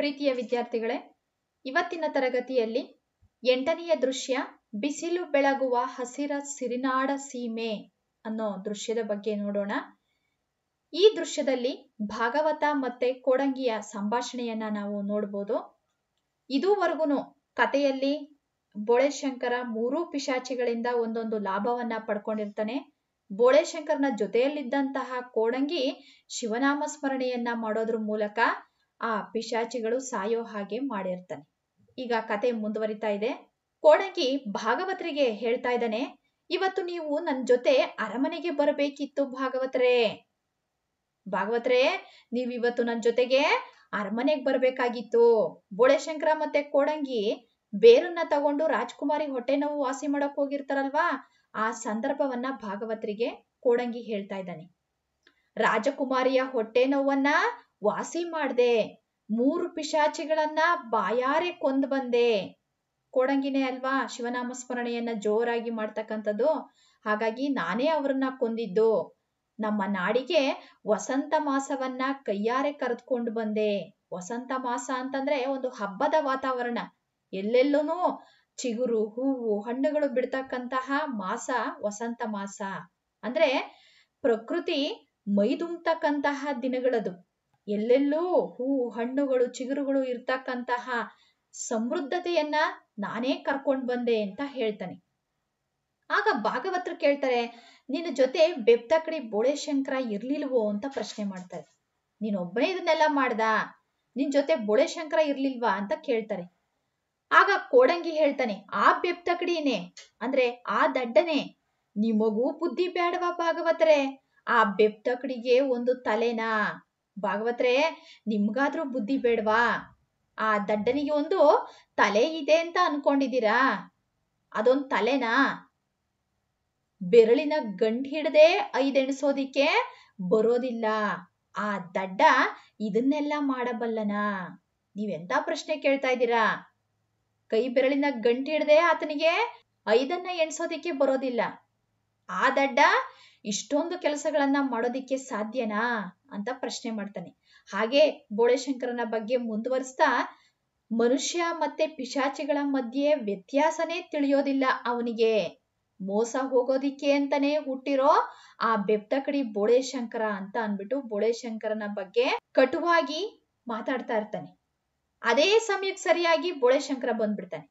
ಪ್ರೀತಿಯ ವಿದ್ಯಾರ್ಥಿಗಳೇ ಇವತ್ತಿನ ತರಗತಿಯಲ್ಲಿ ಎಂಟನೆಯ ದೃಶ್ಯ ಬಿಸಿಲು ಬೆಳಗುವ ಹಸಿರ ಸಿರಿನಾಡ ಸೀಮೆ ಅನ್ನೋ ದೃಶ್ಯದ ಬಗ್ಗೆ ನೋಡೋಣ ಈ ದೃಶ್ಯದಲ್ಲಿ ಭಾಗವತ ಮತ್ತೆ ಕೋಡಂಗಿಯ ಸಂಭಾಷಣೆಯನ್ನ ನಾವು ನೋಡ್ಬೋದು ಇದುವರೆಗೂ ಕಥೆಯಲ್ಲಿ ಬೋಳೆಶಂಕರ ಮೂರೂ ಪಿಶಾಚಿಗಳಿಂದ ಒಂದೊಂದು ಲಾಭವನ್ನ ಪಡ್ಕೊಂಡಿರ್ತಾನೆ ಬೋಳೆಶಂಕರನ ಜೊತೆಯಲ್ಲಿದ್ದಂತಹ ಕೋಡಂಗಿ ಶಿವನಾಮ ಸ್ಮರಣೆಯನ್ನ ಮಾಡೋದ್ರ ಮೂಲಕ ಆ ಪಿಶಾಚಿಗಳು ಸಾಯೋ ಹಾಗೆ ಮಾಡಿರ್ತಾನೆ ಈಗ ಕತೆ ಮುಂದುವರಿತಾ ಇದೆ ಕೋಣಕಿ ಭಾಗವತರಿಗೆ ಹೇಳ್ತಾ ಇದ್ದಾನೆ ಇವತ್ತು ನೀವು ನನ್ನ ಜೊತೆ ಅರಮನೆಗೆ ಬರಬೇಕಿತ್ತು ಭಾಗವತರೇ ಭಾಗವತರೇ ಇವತ್ತು ನನ್ನ ಜೊತೆಗೆ ಅರಮನೆಗೆ ಬರಬೇಕಾಗಿತ್ತು ಬೋಳೆಶಂಕರ ಮತ್ತೆ ಕೋಡಂಗಿ ಬೇರನ್ನ ತಗೊಂಡು ರಾಜ್ಕುಮಾರಿ ಹೊಟ್ಟೆ ನೋವು ವಾಸಿ ಮಾಡಕ್ ಹೋಗಿರ್ತಾರಲ್ವಾ ಆ ಸಂದರ್ಭವನ್ನ ಭಾಗವತರಿಗೆ ಕೋಡಂಗಿ ಹೇಳ್ತಾ ಇದ್ದಾನೆ ರಾಜಕುಮಾರಿಯ ಹೊಟ್ಟೆ ನೋವನ್ನ ವಾಸಿ ಮಾಡ್ದೆ ಮೂರು ಪಿಶಾಚಿಗಳನ್ನ ಬಾಯಾರೆ ಕೊಂದ್ ಬಂದೆ ಕೊಡಂಗಿನೇ ಅಲ್ವಾ ಶಿವನಾಮ ಸ್ಮರಣೆಯನ್ನ ಜೋರಾಗಿ ಮಾಡ್ತಕ್ಕಂಥದ್ದು ಹಾಗಾಗಿ ನಾನೇ ಅವ್ರನ್ನ ಕೊಂದಿದ್ದು ನಮ್ಮ ನಾಡಿಗೆ ವಸಂತ ಮಾಸವನ್ನ ಕೈಯಾರೆ ಕರೆದುಕೊಂಡು ಬಂದೆ ವಸಂತ ಮಾಸ ಅಂತಂದ್ರೆ ಒಂದು ಹಬ್ಬದ ವಾತಾವರಣ ಎಲ್ಲೆಲ್ಲೂ ಚಿಗುರು ಹೂವು ಹಣ್ಣುಗಳು ಬಿಡ್ತಕ್ಕಂತಹ ಮಾಸ ವಸಂತ ಮಾಸ ಅಂದ್ರೆ ಪ್ರಕೃತಿ ಮೈದುಂಬ್ತಕ್ಕಂತಹ ದಿನಗಳದು ಎಲ್ಲೆಲ್ಲೋ ಹೂ ಹಣ್ಣುಗಳು ಚಿಗುರುಗಳು ಇರ್ತಕ್ಕಂತಹ ಸಮೃದ್ಧತೆಯನ್ನ ನಾನೇ ಕರ್ಕೊಂಡು ಬಂದೆ ಅಂತ ಹೇಳ್ತಾನೆ ಆಗ ಭಾಗವತರು ಕೇಳ್ತಾರೆ ನಿನ್ನ ಜೊತೆ ಬೆಪ್ತಕಡಿ ಬೋಳೆಶಂಕರ ಇರ್ಲಿಲ್ವೋ ಅಂತ ಪ್ರಶ್ನೆ ಮಾಡ್ತಾರೆ ನೀನೊಬ್ಬನೇ ಇದನ್ನೆಲ್ಲ ಮಾಡ್ದ ನಿನ್ ಜೊತೆ ಬೋಳೆಶಂಕರ ಇರ್ಲಿಲ್ವಾ ಅಂತ ಕೇಳ್ತಾರೆ ಆಗ ಕೋಡಂಗಿ ಹೇಳ್ತಾನೆ ಆ ಬೆಪ್ತಕಡಿನೇ ಅಂದ್ರೆ ಆ ದಡ್ಡನೆ ನಿಮಗೂ ಬುದ್ಧಿ ಬೇಡವಾ ಭಾಗವತರೆ ಆ ಬೆಪ್ತಕಡಿಗೆ ಒಂದು ತಲೆನಾ ಭಾಗವತ್ರೆ ನಿಮ್ಗಾದ್ರೂ ಬುದ್ಧಿ ಬೇಡ್ವಾ ಆ ದಡ್ಡನಿಗೆ ಒಂದು ತಲೆ ಇದೆ ಅಂತ ಅನ್ಕೊಂಡಿದ್ದೀರಾ ಅದೊಂದು ತಲೆನಾ ಬೆರಳಿನ ಗಂಟು ಹಿಡದೆ ಐದೆಣಸೋದಿಕ್ಕೆ ಬರೋದಿಲ್ಲ ಆ ದಡ್ಡ ಇದನ್ನೆಲ್ಲ ಮಾಡಬಲ್ಲನಾ ನೀವೆಂತ ಪ್ರಶ್ನೆ ಕೇಳ್ತಾ ಇದ್ದೀರಾ ಕೈ ಬೆರಳಿನ ಗಂಟು ಹಿಡ್ದೆ ಆತನಿಗೆ ಐದನ್ನ ಎಣಿಸೋದಿಕ್ಕೆ ಬರೋದಿಲ್ಲ ಆ ದಡ್ಡ ಇಷ್ಟೊಂದು ಕೆಲಸಗಳನ್ನ ಮಾಡೋದಿಕ್ಕೆ ಸಾಧ್ಯನಾ ಅಂತ ಪ್ರಶ್ನೆ ಮಾಡ್ತಾನೆ ಹಾಗೆ ಬೋಳೆಶಂಕರನ ಬಗ್ಗೆ ಮುಂದುವರಿಸ್ತಾ ಮನುಷ್ಯ ಮತ್ತೆ ಪಿಶಾಚಿಗಳ ಮಧ್ಯೆ ವ್ಯತ್ಯಾಸನೇ ತಿಳಿಯೋದಿಲ್ಲ ಅವನಿಗೆ ಮೋಸ ಹೋಗೋದಿಕ್ಕೆ ಅಂತಾನೆ ಹುಟ್ಟಿರೋ ಆ ಬೆಪ್ತಕಡಿ ಬೋಳೆಶಂಕರ ಅಂತ ಅನ್ಬಿಟ್ಟು ಬೋಳೆಶಂಕರನ ಬಗ್ಗೆ ಕಟುವಾಗಿ ಮಾತಾಡ್ತಾ ಇರ್ತಾನೆ ಅದೇ ಸಮಯಕ್ಕೆ ಸರಿಯಾಗಿ ಬೋಳೆಶಂಕರ ಬಂದ್ಬಿಡ್ತಾನೆ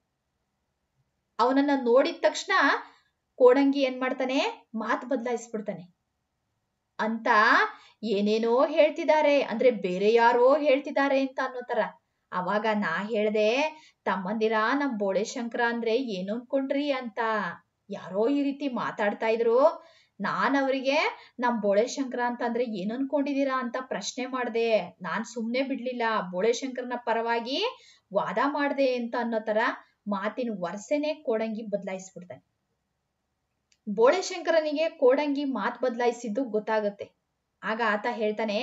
ಅವನನ್ನ ನೋಡಿದ ತಕ್ಷಣ ಕೋಡಂಗಿ ಏನ್ ಮಾಡ್ತಾನೆ ಮಾತು ಬದಲಾಯಿಸ್ಬಿಡ್ತಾನೆ ಅಂತ ಏನೇನೋ ಹೇಳ್ತಿದ್ದಾರೆ ಅಂದ್ರೆ ಬೇರೆ ಯಾರೋ ಹೇಳ್ತಿದ್ದಾರೆ ಅಂತ ಅನ್ನೋ ತರ ಅವಾಗ ನಾ ಹೇಳ್ದೆ ತಮ್ಮಂದಿರ ನಮ್ ಬೋಳೆ ಶಂಕರ ಅಂದ್ರೆ ಏನು ಅನ್ಕೊಂಡ್ರಿ ಅಂತ ಯಾರೋ ಈ ರೀತಿ ಮಾತಾಡ್ತಾ ಇದ್ರು ನಾನ್ ಅವರಿಗೆ ನಮ್ ಬೋಳೆ ಶಂಕರ ಅಂತ ಅಂದ್ರೆ ಏನ್ ಅನ್ಕೊಂಡಿದೀರಾ ಅಂತ ಪ್ರಶ್ನೆ ಮಾಡ್ದೆ ನಾನ್ ಸುಮ್ನೆ ಬಿಡ್ಲಿಲ್ಲ ಬೋಳೆ ಶಂಕರನ ಪರವಾಗಿ ವಾದ ಮಾಡ್ದೆ ಅಂತ ಅನ್ನೋ ತರ ಮಾತಿನ ವರ್ಸೆನೆ ಕೋಡಂಗಿ ಬದಲಾಯಿಸ್ಬಿಡ್ತಾನೆ ಬೋಳೆಶಂಕರನಿಗೆ ಕೋಡಂಗಿ ಮಾತು ಬದಲಾಯಿಸಿದ್ದು ಗೊತ್ತಾಗುತ್ತೆ ಆಗ ಆತ ಹೇಳ್ತಾನೆ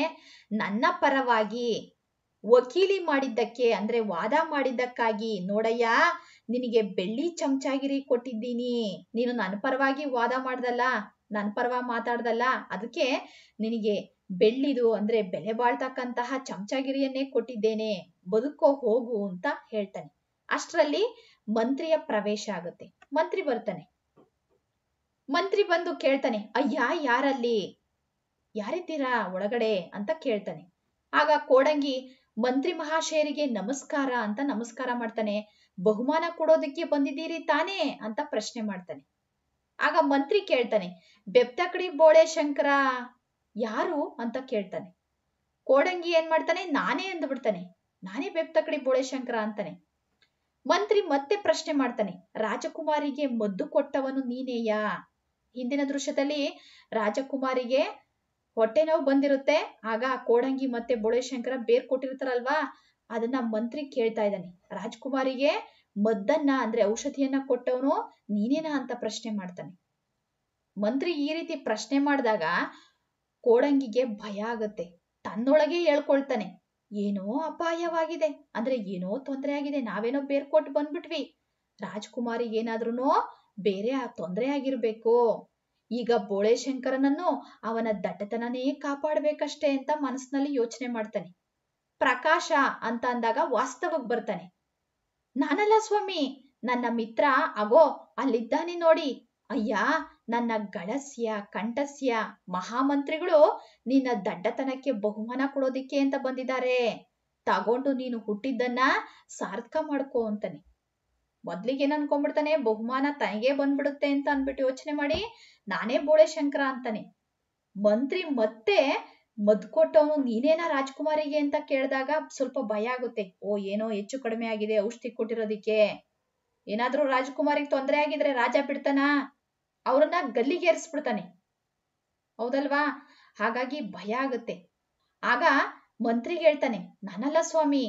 ನನ್ನ ಪರವಾಗಿ ವಕೀಲಿ ಮಾಡಿದ್ದಕ್ಕೆ ಅಂದ್ರೆ ವಾದ ಮಾಡಿದ್ದಕ್ಕಾಗಿ ನೋಡಯ್ಯ ನಿನಗೆ ಬೆಳ್ಳಿ ಚಮಚಾಗಿರಿ ಕೊಟ್ಟಿದ್ದೀನಿ ನೀನು ನನ್ನ ಪರವಾಗಿ ವಾದ ಮಾಡ್ದಲ್ಲ ನನ್ನ ಪರವಾಗಿ ಮಾತಾಡ್ದಲ್ಲ ಅದಕ್ಕೆ ನಿನಗೆ ಬೆಳ್ಳಿದು ಅಂದ್ರೆ ಬೆಲೆ ಬಾಳ್ತಕ್ಕಂತಹ ಚಮಚಾಗಿರಿಯನ್ನೇ ಕೊಟ್ಟಿದ್ದೇನೆ ಬದುಕೋ ಹೋಗು ಅಂತ ಹೇಳ್ತಾನೆ ಅಷ್ಟರಲ್ಲಿ ಮಂತ್ರಿಯ ಪ್ರವೇಶ ಆಗುತ್ತೆ ಮಂತ್ರಿ ಬರ್ತಾನೆ ಮಂತ್ರಿ ಬಂದು ಕೇಳ್ತಾನೆ ಅಯ್ಯ ಯಾರಲ್ಲಿ ಯಾರಿದ್ದೀರಾ ಒಳಗಡೆ ಅಂತ ಕೇಳ್ತಾನೆ ಆಗ ಕೋಡಂಗಿ ಮಂತ್ರಿ ಮಹಾಶಯರಿಗೆ ನಮಸ್ಕಾರ ಅಂತ ನಮಸ್ಕಾರ ಮಾಡ್ತಾನೆ ಬಹುಮಾನ ಕೊಡೋದಕ್ಕೆ ಬಂದಿದ್ದೀರಿ ತಾನೇ ಅಂತ ಪ್ರಶ್ನೆ ಮಾಡ್ತಾನೆ ಆಗ ಮಂತ್ರಿ ಕೇಳ್ತಾನೆ ಬೆಪ್ತಕಡಿ ಬೋಳೆ ಶಂಕರ ಯಾರು ಅಂತ ಕೇಳ್ತಾನೆ ಕೋಡಂಗಿ ಏನ್ ಮಾಡ್ತಾನೆ ನಾನೇ ಅಂದ್ಬಿಡ್ತಾನೆ ನಾನೇ ಬೆಪ್ತಕಡಿ ಬೋಳೆ ಶಂಕರ ಅಂತಾನೆ ಮಂತ್ರಿ ಮತ್ತೆ ಪ್ರಶ್ನೆ ಮಾಡ್ತಾನೆ ರಾಜಕುಮಾರಿಗೆ ಮದ್ದು ಕೊಟ್ಟವನು ನೀನೇಯಾ ಹಿಂದಿನ ದೃಶ್ಯದಲ್ಲಿ ರಾಜಕುಮಾರಿಗೆ ಹೊಟ್ಟೆ ನೋವು ಬಂದಿರುತ್ತೆ ಆಗ ಕೋಡಂಗಿ ಮತ್ತೆ ಬೊಳೆಶಂಕರ ಬೇರ್ ಕೊಟ್ಟಿರ್ತಾರಲ್ವಾ ಅದನ್ನ ಮಂತ್ರಿ ಕೇಳ್ತಾ ಇದ್ದಾನೆ ರಾಜ್ಕುಮಾರಿಗೆ ಮದ್ದನ್ನ ಅಂದ್ರೆ ಔಷಧಿಯನ್ನ ಕೊಟ್ಟವನು ನೀನೇನಾ ಅಂತ ಪ್ರಶ್ನೆ ಮಾಡ್ತಾನೆ ಮಂತ್ರಿ ಈ ರೀತಿ ಪ್ರಶ್ನೆ ಮಾಡಿದಾಗ ಕೋಡಂಗಿಗೆ ಭಯ ಆಗುತ್ತೆ ತನ್ನೊಳಗೆ ಹೇಳ್ಕೊಳ್ತಾನೆ ಏನೋ ಅಪಾಯವಾಗಿದೆ ಅಂದ್ರೆ ಏನೋ ತೊಂದರೆ ಆಗಿದೆ ನಾವೇನೋ ಬೇರ್ಕೊಟ್ಟು ಬಂದ್ಬಿಟ್ವಿ ರಾಜ್ಕುಮಾರಿಗೆ ಏನಾದ್ರೂ ಬೇರೆ ಆ ತೊಂದರೆ ಆಗಿರ್ಬೇಕು ಈಗ ಬೋಳೆ ಶಂಕರನನ್ನು ಅವನ ದಟ್ಟತನನೇ ಕಾಪಾಡ್ಬೇಕಷ್ಟೇ ಅಂತ ಮನಸ್ಸಿನಲ್ಲಿ ಯೋಚನೆ ಮಾಡ್ತಾನೆ ಪ್ರಕಾಶ ಅಂತ ಅಂದಾಗ ವಾಸ್ತವಕ್ ಬರ್ತಾನೆ ನಾನಲ್ಲ ಸ್ವಾಮಿ ನನ್ನ ಮಿತ್ರ ಅಗೋ ಅಲ್ಲಿದ್ದಾನೆ ನೋಡಿ ಅಯ್ಯ ನನ್ನ ಗಳಸ್ಯ ಕಂಠಸ್ಯ ಮಹಾಮಂತ್ರಿಗಳು ನಿನ್ನ ದಡ್ಡತನಕ್ಕೆ ಬಹುಮಾನ ಕೊಡೋದಿಕ್ಕೆ ಅಂತ ಬಂದಿದ್ದಾರೆ ತಗೊಂಡು ನೀನು ಹುಟ್ಟಿದ್ದನ್ನ ಸಾರ್ಥಕ ಮಾಡ್ಕೋ ಅಂತಾನೆ ಮೊದ್ಲಿಗೆ ಏನ್ ಅನ್ಕೊಂಡ್ಬಿಡ್ತಾನೆ ಬಹುಮಾನ ತನಗೆ ಬಂದ್ಬಿಡುತ್ತೆ ಅಂತ ಅನ್ಬಿಟ್ಟು ಯೋಚನೆ ಮಾಡಿ ನಾನೇ ಬೋಳೆ ಶಂಕರ ಅಂತಾನೆ ಮಂತ್ರಿ ಮತ್ತೆ ಮದ್ಕೊಟ್ಟವನು ನೀನೇನಾ ರಾಜ್ಕುಮಾರಿಗೆ ಅಂತ ಕೇಳಿದಾಗ ಸ್ವಲ್ಪ ಭಯ ಆಗುತ್ತೆ ಓ ಏನೋ ಹೆಚ್ಚು ಕಡಿಮೆ ಆಗಿದೆ ಔಷಧಿ ಕೊಟ್ಟಿರೋದಿಕ್ಕೆ ಏನಾದ್ರೂ ರಾಜ್ಕುಮಾರಿಗೆ ತೊಂದರೆ ಆಗಿದ್ರೆ ರಾಜ ಬಿಡ್ತಾನ ಅವ್ರನ್ನ ಗಲ್ಲಿಗೇರಿಸ್ಬಿಡ್ತಾನೆ ಹೌದಲ್ವಾ ಹಾಗಾಗಿ ಭಯ ಆಗುತ್ತೆ ಆಗ ಮಂತ್ರಿಗೆ ಹೇಳ್ತಾನೆ ನಾನಲ್ಲ ಸ್ವಾಮಿ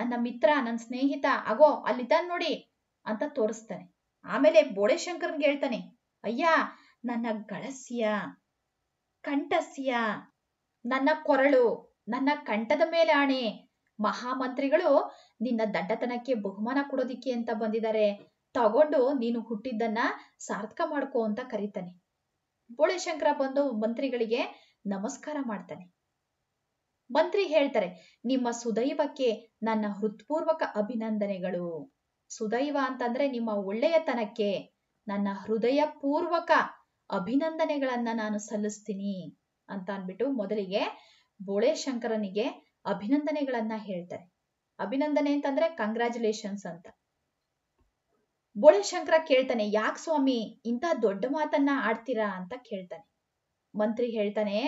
ನನ್ನ ಮಿತ್ರ ನನ್ನ ಸ್ನೇಹಿತ ಆಗೋ ಅಲ್ಲಿದ್ದಾನೆ ನೋಡಿ ಅಂತ ತೋರಿಸ್ತಾನೆ ಆಮೇಲೆ ಬೋಳೆ ಹೇಳ್ತಾನೆ ಅಯ್ಯ ನನ್ನ ಗಳಸ್ಯ ಕಂಠಸ್ಯ ನನ್ನ ಕೊರಳು ನನ್ನ ಕಂಠದ ಮೇಲೆ ಆಣೆ ಮಹಾಮಂತ್ರಿಗಳು ನಿನ್ನ ದಡ್ಡತನಕ್ಕೆ ಬಹುಮಾನ ಕೊಡೋದಿಕ್ಕೆ ಅಂತ ಬಂದಿದ್ದಾರೆ ತಗೊಂಡು ನೀನು ಹುಟ್ಟಿದ್ದನ್ನ ಸಾರ್ಥಕ ಮಾಡ್ಕೋ ಅಂತ ಕರೀತಾನೆ ಬೋಳೆ ಶಂಕರ ಬಂದು ಮಂತ್ರಿಗಳಿಗೆ ನಮಸ್ಕಾರ ಮಾಡ್ತಾನೆ ಮಂತ್ರಿ ಹೇಳ್ತಾರೆ ನಿಮ್ಮ ಸುದೈವಕ್ಕೆ ನನ್ನ ಹೃತ್ಪೂರ್ವಕ ಅಭಿನಂದನೆಗಳು ಸುದೈವ ಅಂತಂದ್ರೆ ನಿಮ್ಮ ಒಳ್ಳೆಯತನಕ್ಕೆ ನನ್ನ ಹೃದಯ ಪೂರ್ವಕ ಅಭಿನಂದನೆಗಳನ್ನ ನಾನು ಸಲ್ಲಿಸ್ತೀನಿ ಅಂತ ಅನ್ಬಿಟ್ಟು ಮೊದಲಿಗೆ ಬೋಳೆ ಶಂಕರನಿಗೆ ಅಭಿನಂದನೆಗಳನ್ನ ಹೇಳ್ತಾರೆ ಅಭಿನಂದನೆ ಅಂತಂದ್ರೆ ಕಂಗ್ರಾಚ್ಯುಲೇಷನ್ಸ್ ಅಂತ ಬೋಳೆ ಶಂಕರ ಕೇಳ್ತಾನೆ ಯಾಕೆ ಸ್ವಾಮಿ ಇಂಥ ದೊಡ್ಡ ಮಾತನ್ನ ಆಡ್ತೀರಾ ಅಂತ ಕೇಳ್ತಾನೆ ಮಂತ್ರಿ ಹೇಳ್ತಾನೆ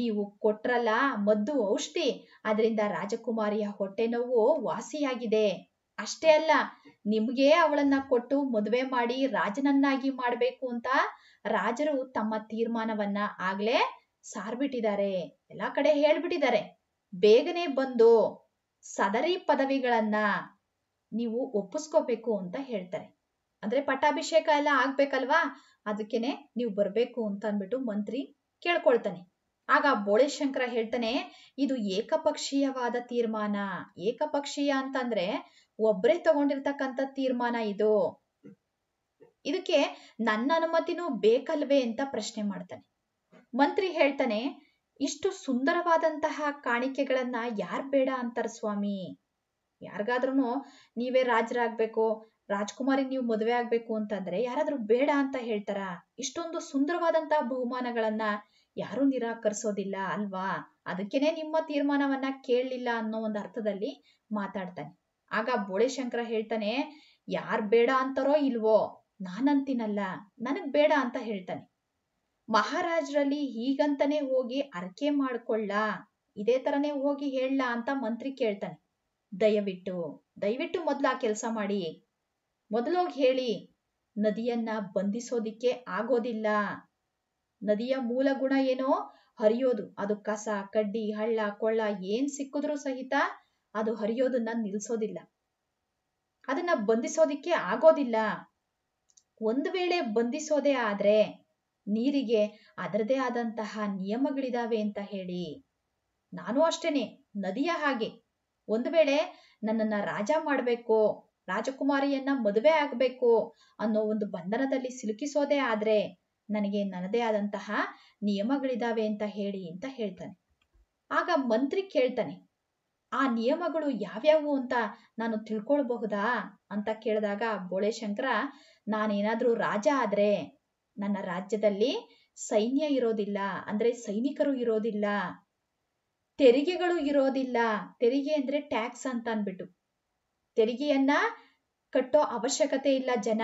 ನೀವು ಕೊಟ್ರಲ್ಲ ಮದ್ದು ಔಷಧಿ ಅದರಿಂದ ರಾಜಕುಮಾರಿಯ ಹೊಟ್ಟೆ ನೋವು ವಾಸಿಯಾಗಿದೆ ಅಷ್ಟೇ ಅಲ್ಲ ನಿಮಗೆ ಅವಳನ್ನ ಕೊಟ್ಟು ಮದುವೆ ಮಾಡಿ ರಾಜನನ್ನಾಗಿ ಮಾಡಬೇಕು ಅಂತ ರಾಜರು ತಮ್ಮ ತೀರ್ಮಾನವನ್ನ ಆಗ್ಲೇ ಸಾರ್ಬಿಟ್ಟಿದ್ದಾರೆ ಎಲ್ಲಾ ಕಡೆ ಹೇಳ್ಬಿಟ್ಟಿದ್ದಾರೆ ಬೇಗನೆ ಬಂದು ಸದರಿ ಪದವಿಗಳನ್ನ ನೀವು ಒಪ್ಪಿಸ್ಕೋಬೇಕು ಅಂತ ಹೇಳ್ತಾರೆ ಅಂದ್ರೆ ಪಟ್ಟಾಭಿಷೇಕ ಎಲ್ಲ ಆಗ್ಬೇಕಲ್ವಾ ಅದಕ್ಕೇನೆ ನೀವು ಬರ್ಬೇಕು ಅಂತ ಅಂದ್ಬಿಟ್ಟು ಮಂತ್ರಿ ಕೇಳ್ಕೊಳ್ತಾನೆ ಆಗ ಬೋಳೆ ಶಂಕರ ಹೇಳ್ತಾನೆ ಇದು ಏಕಪಕ್ಷೀಯವಾದ ತೀರ್ಮಾನ ಏಕಪಕ್ಷೀಯ ಅಂತಂದ್ರೆ ಒಬ್ಬರೇ ತಗೊಂಡಿರ್ತಕ್ಕಂಥ ತೀರ್ಮಾನ ಇದು ಇದಕ್ಕೆ ನನ್ನ ಅನುಮತಿನೂ ಬೇಕಲ್ವೇ ಅಂತ ಪ್ರಶ್ನೆ ಮಾಡ್ತಾನೆ ಮಂತ್ರಿ ಹೇಳ್ತಾನೆ ಇಷ್ಟು ಸುಂದರವಾದಂತಹ ಕಾಣಿಕೆಗಳನ್ನ ಯಾರ್ ಬೇಡ ಅಂತಾರ ಸ್ವಾಮಿ ಯಾರಿಗಾದ್ರೂ ನೀವೇ ರಾಜರಾಗ್ಬೇಕು ರಾಜ್ಕುಮಾರಿ ನೀವು ಮದುವೆ ಆಗ್ಬೇಕು ಅಂತಂದ್ರೆ ಯಾರಾದ್ರೂ ಬೇಡ ಅಂತ ಹೇಳ್ತಾರ ಇಷ್ಟೊಂದು ಸುಂದರವಾದಂತಹ ಬಹುಮಾನಗಳನ್ನ ಯಾರು ನಿರಾಕರಿಸೋದಿಲ್ಲ ಅಲ್ವಾ ಅದಕ್ಕೇನೆ ನಿಮ್ಮ ತೀರ್ಮಾನವನ್ನ ಕೇಳಲಿಲ್ಲ ಅನ್ನೋ ಒಂದು ಅರ್ಥದಲ್ಲಿ ಮಾತಾಡ್ತಾನೆ ಆಗ ಬೋಳೆ ಶಂಕರ ಹೇಳ್ತಾನೆ ಯಾರ್ ಬೇಡ ಅಂತಾರೋ ಇಲ್ವೋ ನಾನಂತೀನಲ್ಲ ನನಗ್ ಬೇಡ ಅಂತ ಹೇಳ್ತಾನೆ ಮಹಾರಾಜರಲ್ಲಿ ಹೀಗಂತಾನೆ ಹೋಗಿ ಅರ್ಕೆ ಮಾಡ್ಕೊಳ್ಳ ಇದೇ ತರನೇ ಹೋಗಿ ಹೇಳ ಅಂತ ಮಂತ್ರಿ ಕೇಳ್ತಾನೆ ದಯವಿಟ್ಟು ದಯವಿಟ್ಟು ಮೊದ್ಲು ಆ ಕೆಲಸ ಮಾಡಿ ಮೊದಲೋಗಿ ಹೇಳಿ ನದಿಯನ್ನ ಬಂಧಿಸೋದಿಕ್ಕೆ ಆಗೋದಿಲ್ಲ ನದಿಯ ಮೂಲ ಗುಣ ಏನೋ ಹರಿಯೋದು ಅದು ಕಸ ಕಡ್ಡಿ ಹಳ್ಳ ಕೊಳ್ಳ ಏನ್ ಸಿಕ್ಕಿದ್ರು ಸಹಿತ ಅದು ಹರಿಯೋದನ್ನ ನಿಲ್ಸೋದಿಲ್ಲ ಅದನ್ನ ಬಂಧಿಸೋದಿಕ್ಕೆ ಆಗೋದಿಲ್ಲ ಒಂದು ವೇಳೆ ಬಂಧಿಸೋದೇ ಆದ್ರೆ ನೀರಿಗೆ ಅದರದೇ ಆದಂತಹ ನಿಯಮಗಳಿದಾವೆ ಅಂತ ಹೇಳಿ ನಾನು ಅಷ್ಟೇನೆ ನದಿಯ ಹಾಗೆ ಒಂದು ವೇಳೆ ನನ್ನನ್ನ ರಾಜ ಮಾಡಬೇಕು ರಾಜಕುಮಾರಿಯನ್ನ ಮದುವೆ ಆಗ್ಬೇಕು ಅನ್ನೋ ಒಂದು ಬಂಧನದಲ್ಲಿ ಸಿಲುಕಿಸೋದೇ ಆದ್ರೆ ನನಗೆ ನನ್ನದೇ ಆದಂತಹ ನಿಯಮಗಳಿದಾವೆ ಅಂತ ಹೇಳಿ ಅಂತ ಹೇಳ್ತಾನೆ ಆಗ ಮಂತ್ರಿ ಕೇಳ್ತಾನೆ ಆ ನಿಯಮಗಳು ಯಾವ್ಯಾವು ಅಂತ ನಾನು ತಿಳ್ಕೊಳ್ಬಹುದಾ ಅಂತ ಕೇಳಿದಾಗ ಬೋಳೆ ಶಂಕರ ನಾನೇನಾದರೂ ರಾಜ ಆದರೆ ನನ್ನ ರಾಜ್ಯದಲ್ಲಿ ಸೈನ್ಯ ಇರೋದಿಲ್ಲ ಅಂದರೆ ಸೈನಿಕರು ಇರೋದಿಲ್ಲ ತೆರಿಗೆಗಳು ಇರೋದಿಲ್ಲ ತೆರಿಗೆ ಅಂದರೆ ಟ್ಯಾಕ್ಸ್ ಅಂತ ಅಂದ್ಬಿಟ್ಟು ತೆರಿಗೆಯನ್ನ ಕಟ್ಟೋ ಅವಶ್ಯಕತೆ ಇಲ್ಲ ಜನ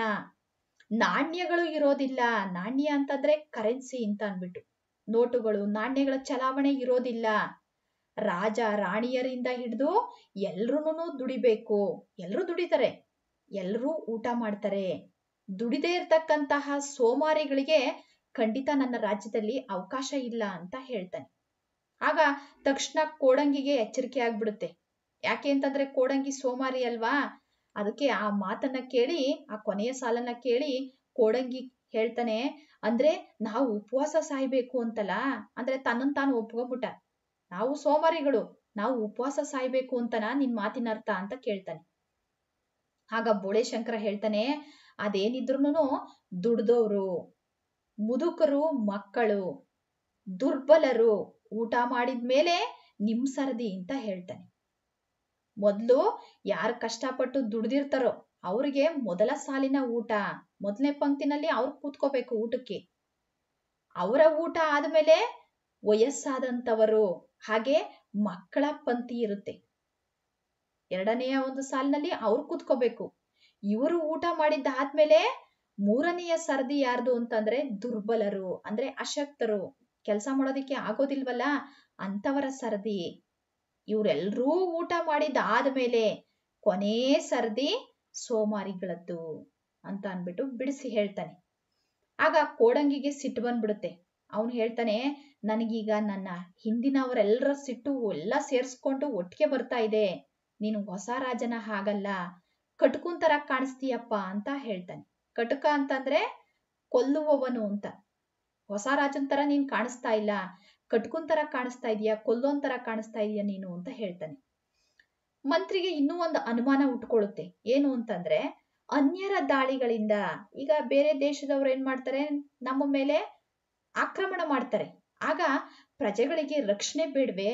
ನಾಣ್ಯಗಳು ಇರೋದಿಲ್ಲ ನಾಣ್ಯ ಅಂತಂದ್ರೆ ಕರೆನ್ಸಿ ಅಂತ ಅಂದ್ಬಿಟ್ಟು ನೋಟುಗಳು ನಾಣ್ಯಗಳ ಚಲಾವಣೆ ಇರೋದಿಲ್ಲ ರಾಜ ರಾಣಿಯರಿಂದ ಹಿಡಿದು ಎಲ್ರೂನು ದುಡಿಬೇಕು ಎಲ್ಲರೂ ದುಡಿತಾರೆ ಎಲ್ಲರೂ ಊಟ ಮಾಡ್ತಾರೆ ದುಡಿದೇ ಇರ್ತಕ್ಕಂತಹ ಸೋಮಾರಿಗಳಿಗೆ ಖಂಡಿತ ನನ್ನ ರಾಜ್ಯದಲ್ಲಿ ಅವಕಾಶ ಇಲ್ಲ ಅಂತ ಹೇಳ್ತಾನೆ ಆಗ ತಕ್ಷಣ ಕೋಡಂಗಿಗೆ ಎಚ್ಚರಿಕೆ ಆಗ್ಬಿಡುತ್ತೆ ಯಾಕೆ ಅಂತಂದ್ರೆ ಕೋಡಂಗಿ ಸೋಮಾರಿ ಅಲ್ವಾ ಅದಕ್ಕೆ ಆ ಮಾತನ್ನ ಕೇಳಿ ಆ ಕೊನೆಯ ಸಾಲನ್ನ ಕೇಳಿ ಕೋಡಂಗಿ ಹೇಳ್ತಾನೆ ಅಂದ್ರೆ ನಾವು ಉಪವಾಸ ಸಾಯ್ಬೇಕು ಅಂತಲ್ಲ ಅಂದ್ರೆ ತನ್ನನ್ ತಾನು ಒಪ್ಕೊಂಬಿಟ್ಟ ನಾವು ಸೋಮಾರಿಗಳು ನಾವು ಉಪವಾಸ ಸಾಯ್ಬೇಕು ಅಂತನ ನಿನ್ ಮಾತಿನ ಅರ್ಥ ಅಂತ ಕೇಳ್ತಾನೆ ಆಗ ಬೋಳೆ ಶಂಕರ ಹೇಳ್ತಾನೆ ಅದೇನಿದ್ರು ದುಡ್ದೋರು ಮುದುಕರು ಮಕ್ಕಳು ದುರ್ಬಲರು ಊಟ ಮಾಡಿದ್ಮೇಲೆ ನಿಮ್ ಸರದಿ ಅಂತ ಹೇಳ್ತಾನೆ ಮೊದ್ಲು ಯಾರು ಕಷ್ಟಪಟ್ಟು ದುಡ್ದಿರ್ತಾರೋ ಅವ್ರಿಗೆ ಮೊದಲ ಸಾಲಿನ ಊಟ ಮೊದಲನೇ ಪಂಕ್ತಿನಲ್ಲಿ ಅವ್ರು ಕೂತ್ಕೋಬೇಕು ಊಟಕ್ಕೆ ಅವರ ಊಟ ಆದ್ಮೇಲೆ ವಯಸ್ಸಾದಂಥವರು ಹಾಗೆ ಮಕ್ಕಳ ಪಂಕ್ತಿ ಇರುತ್ತೆ ಎರಡನೆಯ ಒಂದು ಸಾಲಿನಲ್ಲಿ ಅವ್ರು ಕೂತ್ಕೋಬೇಕು ಇವರು ಊಟ ಮಾಡಿದ್ದಾದ್ಮೇಲೆ ಮೂರನೆಯ ಸರದಿ ಯಾರ್ದು ಅಂತಂದ್ರೆ ದುರ್ಬಲರು ಅಂದ್ರೆ ಅಶಕ್ತರು ಕೆಲಸ ಮಾಡೋದಿಕ್ಕೆ ಆಗೋದಿಲ್ವಲ್ಲ ಅಂತವರ ಸರದಿ ಇವರೆಲ್ಲರೂ ಊಟ ಮಾಡಿದ್ದಾದ್ಮೇಲೆ ಕೊನೆ ಸರದಿ ಸೋಮಾರಿಗಳದ್ದು ಅಂತ ಅನ್ಬಿಟ್ಟು ಬಿಡಿಸಿ ಹೇಳ್ತಾನೆ ಆಗ ಕೋಡಂಗಿಗೆ ಸಿಟ್ಟು ಬಂದ್ಬಿಡುತ್ತೆ ಅವನು ಹೇಳ್ತಾನೆ ನನಗೀಗ ನನ್ನ ಹಿಂದಿನವರೆಲ್ಲರ ಸಿಟ್ಟು ಎಲ್ಲ ಸೇರಿಸ್ಕೊಂಡು ಒಟ್ಟಿಗೆ ಬರ್ತಾ ಇದೆ ನೀನು ಹೊಸ ರಾಜನ ಹಾಗಲ್ಲ ಕಟುಕುನ್ ತರ ಕಾಣಿಸ್ತೀಯಪ್ಪ ಅಂತ ಹೇಳ್ತಾನೆ ಕಟುಕ ಅಂತಂದ್ರೆ ಕೊಲ್ಲುವವನು ಅಂತ ಹೊಸ ರಾಜನ್ ತರ ನೀನ್ ಕಾಣಿಸ್ತಾ ಇಲ್ಲ ಕಟ್ಕುನ್ ತರ ಕಾಣಿಸ್ತಾ ಇದೀಯಾ ಕೊಲ್ಲೋನ್ ತರ ಕಾಣಿಸ್ತಾ ಇದೀಯಾ ನೀನು ಅಂತ ಹೇಳ್ತಾನೆ ಮಂತ್ರಿಗೆ ಇನ್ನೂ ಒಂದು ಅನುಮಾನ ಉಟ್ಕೊಳ್ಳುತ್ತೆ ಏನು ಅಂತಂದ್ರೆ ಅನ್ಯರ ದಾಳಿಗಳಿಂದ ಈಗ ಬೇರೆ ದೇಶದವ್ರು ಏನ್ ಮಾಡ್ತಾರೆ ನಮ್ಮ ಮೇಲೆ ಆಕ್ರಮಣ ಮಾಡ್ತಾರೆ ಆಗ ಪ್ರಜೆಗಳಿಗೆ ರಕ್ಷಣೆ ಬೇಡವೇ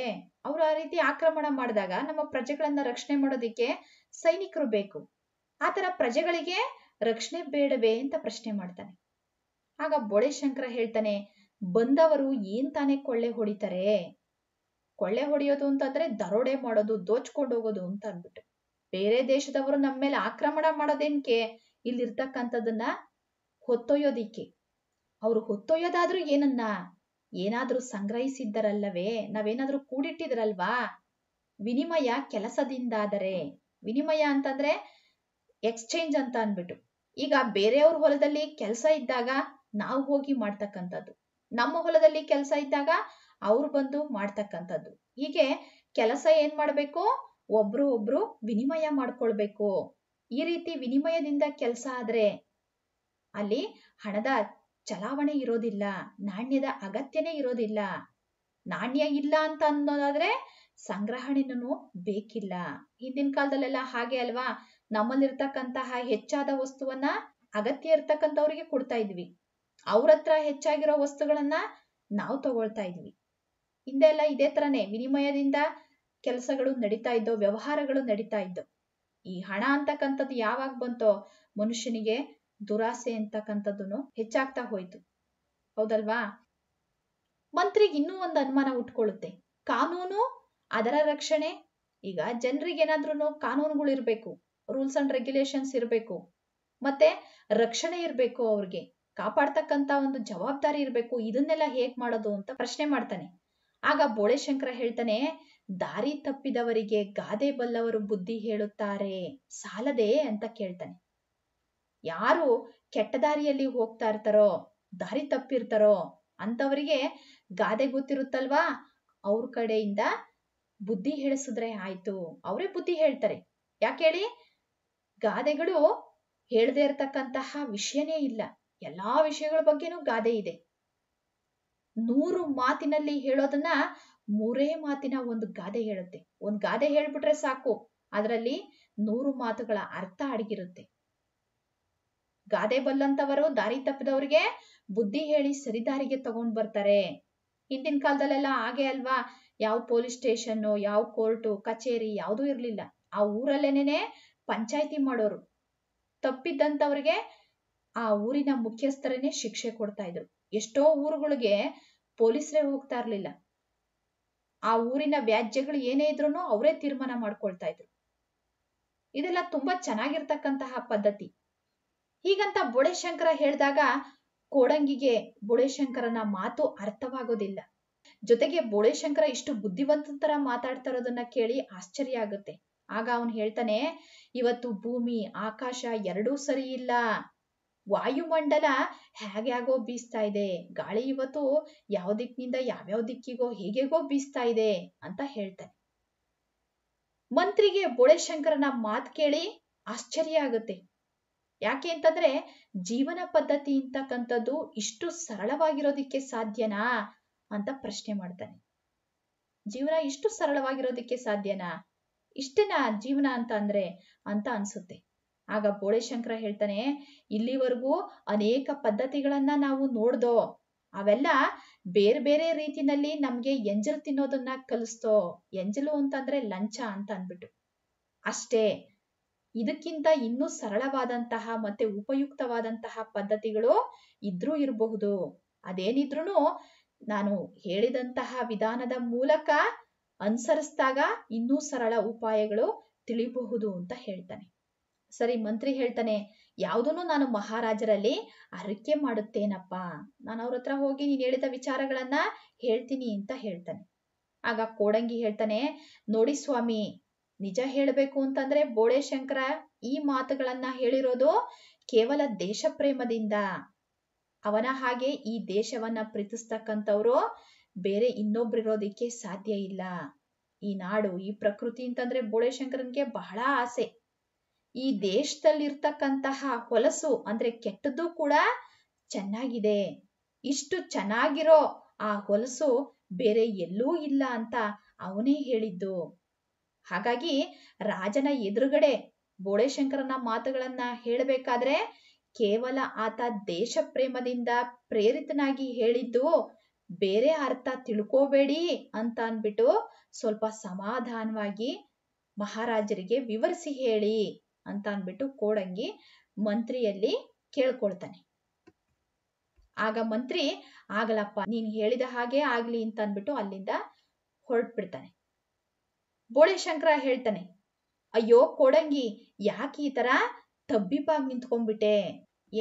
ಅವರು ಆ ರೀತಿ ಆಕ್ರಮಣ ಮಾಡಿದಾಗ ನಮ್ಮ ಪ್ರಜೆಗಳನ್ನ ರಕ್ಷಣೆ ಮಾಡೋದಿಕ್ಕೆ ಸೈನಿಕರು ಬೇಕು ಆತರ ಪ್ರಜೆಗಳಿಗೆ ರಕ್ಷಣೆ ಬೇಡವೆ ಅಂತ ಪ್ರಶ್ನೆ ಮಾಡ್ತಾನೆ ಆಗ ಬೊಳೆ ಶಂಕರ ಹೇಳ್ತಾನೆ ಬಂದವರು ಏನ್ ತಾನೇ ಕೊಳ್ಳೆ ಹೊಡಿತಾರೆ ಕೊಳ್ಳೆ ಹೊಡೆಯೋದು ಅಂತಂದ್ರೆ ದರೋಡೆ ಮಾಡೋದು ದೋಚ್ಕೊಂಡು ಹೋಗೋದು ಅಂತ ಅಂದ್ಬಿಟ್ಟು ಬೇರೆ ದೇಶದವರು ನಮ್ಮ ಮೇಲೆ ಆಕ್ರಮಣ ಮಾಡೋದೇನ್ಕೆ ಇಲ್ಲಿರ್ತಕ್ಕಂಥದನ್ನ ಹೊತ್ತೊಯ್ಯೋದಿಕ್ಕೆ ಅವರು ಹೊತ್ತೊಯ್ಯೋದಾದ್ರೂ ಏನನ್ನ ಏನಾದರೂ ಸಂಗ್ರಹಿಸಿದ್ದರಲ್ಲವೇ ನಾವೇನಾದ್ರೂ ಕೂಡಿಟ್ಟಿದ್ರಲ್ವಾ ವಿನಿಮಯ ಕೆಲಸದಿಂದಾದರೆ ವಿನಿಮಯ ಅಂತಂದ್ರೆ ಎಕ್ಸ್ಚೇಂಜ್ ಅಂತ ಅಂದ್ಬಿಟ್ಟು ಈಗ ಬೇರೆಯವ್ರ ಹೊಲದಲ್ಲಿ ಕೆಲಸ ಇದ್ದಾಗ ನಾವು ಹೋಗಿ ಮಾಡ್ತಕ್ಕಂಥದ್ದು ನಮ್ಮ ಹೊಲದಲ್ಲಿ ಕೆಲಸ ಇದ್ದಾಗ ಅವ್ರು ಬಂದು ಮಾಡ್ತಕ್ಕಂಥದ್ದು ಹೀಗೆ ಕೆಲಸ ಏನ್ ಮಾಡ್ಬೇಕು ಒಬ್ರು ಒಬ್ರು ವಿನಿಮಯ ಮಾಡ್ಕೊಳ್ಬೇಕು ಈ ರೀತಿ ವಿನಿಮಯದಿಂದ ಕೆಲಸ ಆದ್ರೆ ಅಲ್ಲಿ ಹಣದ ಚಲಾವಣೆ ಇರೋದಿಲ್ಲ ನಾಣ್ಯದ ಅಗತ್ಯನೇ ಇರೋದಿಲ್ಲ ನಾಣ್ಯ ಇಲ್ಲ ಅಂತ ಅನ್ನೋದಾದ್ರೆ ಸಂಗ್ರಹಣೆನೂ ಬೇಕಿಲ್ಲ ಹಿಂದಿನ ಕಾಲದಲ್ಲೆಲ್ಲ ಹಾಗೆ ಅಲ್ವಾ ನಮ್ಮಲ್ಲಿರ್ತಕ್ಕಂತಹ ಹೆಚ್ಚಾದ ವಸ್ತುವನ್ನ ಅಗತ್ಯ ಇರ್ತಕ್ಕಂಥವ್ರಿಗೆ ಕೊಡ್ತಾ ಇದ್ವಿ ಅವ್ರ ಹತ್ರ ಹೆಚ್ಚಾಗಿರೋ ವಸ್ತುಗಳನ್ನ ನಾವು ತಗೊಳ್ತಾ ಇದ್ವಿ ಹಿಂದೆ ಎಲ್ಲ ಇದೇ ತರನೇ ವಿನಿಮಯದಿಂದ ಕೆಲಸಗಳು ನಡೀತಾ ಇದ್ದೋ ವ್ಯವಹಾರಗಳು ನಡೀತಾ ಇದ್ದೋ ಈ ಹಣ ಅಂತಕ್ಕಂಥದ್ದು ಯಾವಾಗ ಬಂತೋ ಮನುಷ್ಯನಿಗೆ ದುರಾಸೆ ಅಂತಕ್ಕಂಥದ್ದು ಹೆಚ್ಚಾಗ್ತಾ ಹೋಯ್ತು ಹೌದಲ್ವಾ ಮಂತ್ರಿಗೆ ಇನ್ನೂ ಒಂದು ಅನುಮಾನ ಉಟ್ಕೊಳ್ಳುತ್ತೆ ಕಾನೂನು ಅದರ ರಕ್ಷಣೆ ಈಗ ಜನರಿಗೆ ಏನಾದ್ರೂ ಕಾನೂನುಗಳು ಇರಬೇಕು ರೂಲ್ಸ್ ಅಂಡ್ ರೆಗ್ಯುಲೇಷನ್ಸ್ ಇರಬೇಕು ಮತ್ತೆ ರಕ್ಷಣೆ ಇರಬೇಕು ಅವ್ರಿಗೆ ಕಾಪಾಡ್ತಕ್ಕಂತ ಒಂದು ಜವಾಬ್ದಾರಿ ಇರಬೇಕು ಇದನ್ನೆಲ್ಲ ಹೇಗ್ ಮಾಡೋದು ಅಂತ ಪ್ರಶ್ನೆ ಮಾಡ್ತಾನೆ ಆಗ ಬೋಳೆಶಂಕರ ಹೇಳ್ತಾನೆ ದಾರಿ ತಪ್ಪಿದವರಿಗೆ ಗಾದೆ ಬಲ್ಲವರು ಬುದ್ಧಿ ಹೇಳುತ್ತಾರೆ ಸಾಲದೆ ಅಂತ ಕೇಳ್ತಾನೆ ಯಾರು ಕೆಟ್ಟ ದಾರಿಯಲ್ಲಿ ಹೋಗ್ತಾ ಇರ್ತಾರೋ ದಾರಿ ತಪ್ಪಿರ್ತಾರೋ ಅಂತವರಿಗೆ ಗಾದೆ ಗೊತ್ತಿರುತ್ತಲ್ವಾ ಅವ್ರ ಕಡೆಯಿಂದ ಬುದ್ಧಿ ಹೇಳಿಸಿದ್ರೆ ಆಯ್ತು ಅವರೇ ಬುದ್ಧಿ ಹೇಳ್ತಾರೆ ಯಾಕೆ ಹೇಳಿ ಗಾದೆಗಳು ಹೇಳದೇ ಇರ್ತಕ್ಕಂತಹ ವಿಷಯನೇ ಇಲ್ಲ ಎಲ್ಲಾ ವಿಷಯಗಳ ಬಗ್ಗೆನೂ ಗಾದೆ ಇದೆ ನೂರು ಮಾತಿನಲ್ಲಿ ಹೇಳೋದನ್ನ ಮೂರೇ ಮಾತಿನ ಒಂದು ಗಾದೆ ಹೇಳುತ್ತೆ ಒಂದು ಗಾದೆ ಹೇಳ್ಬಿಟ್ರೆ ಸಾಕು ಅದರಲ್ಲಿ ನೂರು ಮಾತುಗಳ ಅರ್ಥ ಅಡಗಿರುತ್ತೆ ಗಾದೆ ಬಲ್ಲಂತವರು ದಾರಿ ತಪ್ಪಿದವರಿಗೆ ಬುದ್ಧಿ ಹೇಳಿ ಸರಿದಾರಿಗೆ ತಗೊಂಡ್ ಬರ್ತಾರೆ ಹಿಂದಿನ ಕಾಲದಲ್ಲೆಲ್ಲ ಹಾಗೆ ಅಲ್ವಾ ಯಾವ ಪೊಲೀಸ್ ಸ್ಟೇಷನ್ನು ಯಾವ ಕೋರ್ಟು ಕಚೇರಿ ಯಾವುದೂ ಇರಲಿಲ್ಲ ಆ ಊರಲ್ಲೇನೆ ಪಂಚಾಯತಿ ಮಾಡೋರು ತಪ್ಪಿದ್ದಂಥವ್ರಿಗೆ ಆ ಊರಿನ ಮುಖ್ಯಸ್ಥರನ್ನೇ ಶಿಕ್ಷೆ ಕೊಡ್ತಾ ಇದ್ರು ಎಷ್ಟೋ ಊರುಗಳಿಗೆ ಪೊಲೀಸರೇ ಹೋಗ್ತಾ ಇರ್ಲಿಲ್ಲ ಆ ಊರಿನ ವ್ಯಾಜ್ಯಗಳು ಏನೇ ಇದ್ರು ಅವರೇ ತೀರ್ಮಾನ ಮಾಡ್ಕೊಳ್ತಾ ಇದ್ರು ಇದೆಲ್ಲ ತುಂಬಾ ಚೆನ್ನಾಗಿರ್ತಕ್ಕಂತಹ ಪದ್ಧತಿ ಹೀಗಂತ ಬುಡೇಶಂಕರ ಹೇಳಿದಾಗ ಕೋಡಂಗಿಗೆ ಬುಡೇಶಂಕರನ ಮಾತು ಅರ್ಥವಾಗೋದಿಲ್ಲ ಜೊತೆಗೆ ಬೋಳೆಶಂಕರ ಇಷ್ಟು ಬುದ್ಧಿವಂತರ ಮಾತಾಡ್ತಾ ಕೇಳಿ ಆಶ್ಚರ್ಯ ಆಗುತ್ತೆ ಆಗ ಅವನು ಹೇಳ್ತಾನೆ ಇವತ್ತು ಭೂಮಿ ಆಕಾಶ ಎರಡೂ ಸರಿ ಇಲ್ಲ ವಾಯುಮಂಡಲ ಹೇಗ್ಯಾಗೋ ಬೀಸ್ತಾ ಇದೆ ಗಾಳಿ ಇವತ್ತು ಯಾವ ದಿಕ್ಕಿನಿಂದ ಯಾವ್ಯಾವ ದಿಕ್ಕಿಗೋ ಹೇಗೆಗೋ ಬೀಸ್ತಾ ಇದೆ ಅಂತ ಹೇಳ್ತಾನೆ ಮಂತ್ರಿಗೆ ಬುಳೆಶಂಕರನ ಮಾತು ಕೇಳಿ ಆಶ್ಚರ್ಯ ಆಗುತ್ತೆ ಯಾಕೆ ಅಂತಂದ್ರೆ ಜೀವನ ಪದ್ಧತಿ ಅಂತಕ್ಕಂಥದ್ದು ಇಷ್ಟು ಸರಳವಾಗಿರೋದಿಕ್ಕೆ ಸಾಧ್ಯನಾ ಅಂತ ಪ್ರಶ್ನೆ ಮಾಡ್ತಾನೆ ಜೀವನ ಇಷ್ಟು ಸರಳವಾಗಿರೋದಿಕ್ಕೆ ಸಾಧ್ಯನಾ ಇಷ್ಟೇನಾ ಜೀವನ ಅಂತ ಅಂದ್ರೆ ಅಂತ ಅನ್ಸುತ್ತೆ ಆಗ ಬೋಳೆಶಂಕರ ಹೇಳ್ತಾನೆ ಇಲ್ಲಿವರೆಗೂ ಅನೇಕ ಪದ್ಧತಿಗಳನ್ನ ನಾವು ನೋಡ್ದೋ ಅವೆಲ್ಲ ಬೇರೆ ಬೇರೆ ರೀತಿನಲ್ಲಿ ನಮ್ಗೆ ಎಂಜಲು ತಿನ್ನೋದನ್ನ ಕಲಿಸ್ತೋ ಎಂಜಲು ಅಂತಂದ್ರೆ ಲಂಚ ಅಂತ ಅಂದ್ಬಿಟ್ಟು ಅಷ್ಟೇ ಇದಕ್ಕಿಂತ ಇನ್ನೂ ಸರಳವಾದಂತಹ ಮತ್ತೆ ಉಪಯುಕ್ತವಾದಂತಹ ಪದ್ಧತಿಗಳು ಇದ್ರೂ ಇರಬಹುದು ಅದೇನಿದ್ರೂ ನಾನು ಹೇಳಿದಂತಹ ವಿಧಾನದ ಮೂಲಕ ಅನುಸರಿಸಿದಾಗ ಇನ್ನೂ ಸರಳ ಉಪಾಯಗಳು ತಿಳಿಬಹುದು ಅಂತ ಹೇಳ್ತಾನೆ ಸರಿ ಮಂತ್ರಿ ಹೇಳ್ತಾನೆ ಯಾವುದನ್ನು ನಾನು ಮಹಾರಾಜರಲ್ಲಿ ಅರಿಕೆ ಮಾಡುತ್ತೇನಪ್ಪ ನಾನು ಅವ್ರ ಹತ್ರ ಹೋಗಿ ನೀನು ಹೇಳಿದ ವಿಚಾರಗಳನ್ನ ಹೇಳ್ತೀನಿ ಅಂತ ಹೇಳ್ತಾನೆ ಆಗ ಕೋಡಂಗಿ ಹೇಳ್ತಾನೆ ನೋಡಿ ಸ್ವಾಮಿ ನಿಜ ಹೇಳಬೇಕು ಅಂತಂದ್ರೆ ಬೋಳೆ ಶಂಕರ ಈ ಮಾತುಗಳನ್ನ ಹೇಳಿರೋದು ಕೇವಲ ದೇಶ ಪ್ರೇಮದಿಂದ ಅವನ ಹಾಗೆ ಈ ದೇಶವನ್ನ ಪ್ರೀತಿಸ್ತಕ್ಕಂಥವ್ರು ಬೇರೆ ಇರೋದಿಕ್ಕೆ ಸಾಧ್ಯ ಇಲ್ಲ ಈ ನಾಡು ಈ ಪ್ರಕೃತಿ ಅಂತಂದ್ರೆ ಬೋಳೆ ಶಂಕರನ್ಗೆ ಬಹಳ ಆಸೆ ಈ ದೇಶದಲ್ಲಿರ್ತಕ್ಕಂತಹ ಹೊಲಸು ಅಂದ್ರೆ ಕೆಟ್ಟದ್ದು ಕೂಡ ಚೆನ್ನಾಗಿದೆ ಇಷ್ಟು ಚೆನ್ನಾಗಿರೋ ಆ ಹೊಲಸು ಬೇರೆ ಎಲ್ಲೂ ಇಲ್ಲ ಅಂತ ಅವನೇ ಹೇಳಿದ್ದು ಹಾಗಾಗಿ ರಾಜನ ಎದುರುಗಡೆ ಬೋಳೆಶಂಕರನ ಮಾತುಗಳನ್ನ ಹೇಳಬೇಕಾದ್ರೆ ಕೇವಲ ಆತ ದೇಶ ಪ್ರೇಮದಿಂದ ಪ್ರೇರಿತನಾಗಿ ಹೇಳಿದ್ದು ಬೇರೆ ಅರ್ಥ ತಿಳ್ಕೋಬೇಡಿ ಅಂತ ಅನ್ಬಿಟ್ಟು ಸ್ವಲ್ಪ ಸಮಾಧಾನವಾಗಿ ಮಹಾರಾಜರಿಗೆ ವಿವರಿಸಿ ಹೇಳಿ ಅಂತ ಅನ್ಬಿಟ್ಟು ಕೋಡಂಗಿ ಮಂತ್ರಿಯಲ್ಲಿ ಕೇಳ್ಕೊಳ್ತಾನೆ ಆಗ ಮಂತ್ರಿ ಆಗಲಪ್ಪ ನೀನು ಹೇಳಿದ ಹಾಗೆ ಆಗ್ಲಿ ಅಂತ ಅಂದ್ಬಿಟ್ಟು ಅಲ್ಲಿಂದ ಹೊರಟ್ಬಿಡ್ತಾನೆ ಬೋಳಿಶಂಕರ ಹೇಳ್ತಾನೆ ಅಯ್ಯೋ ಕೋಡಂಗಿ ಯಾಕೆ ಈ ತರ ತಬ್ಬಿಪಾಗಿ ನಿಂತ್ಕೊಂಡ್ಬಿಟ್ಟೆ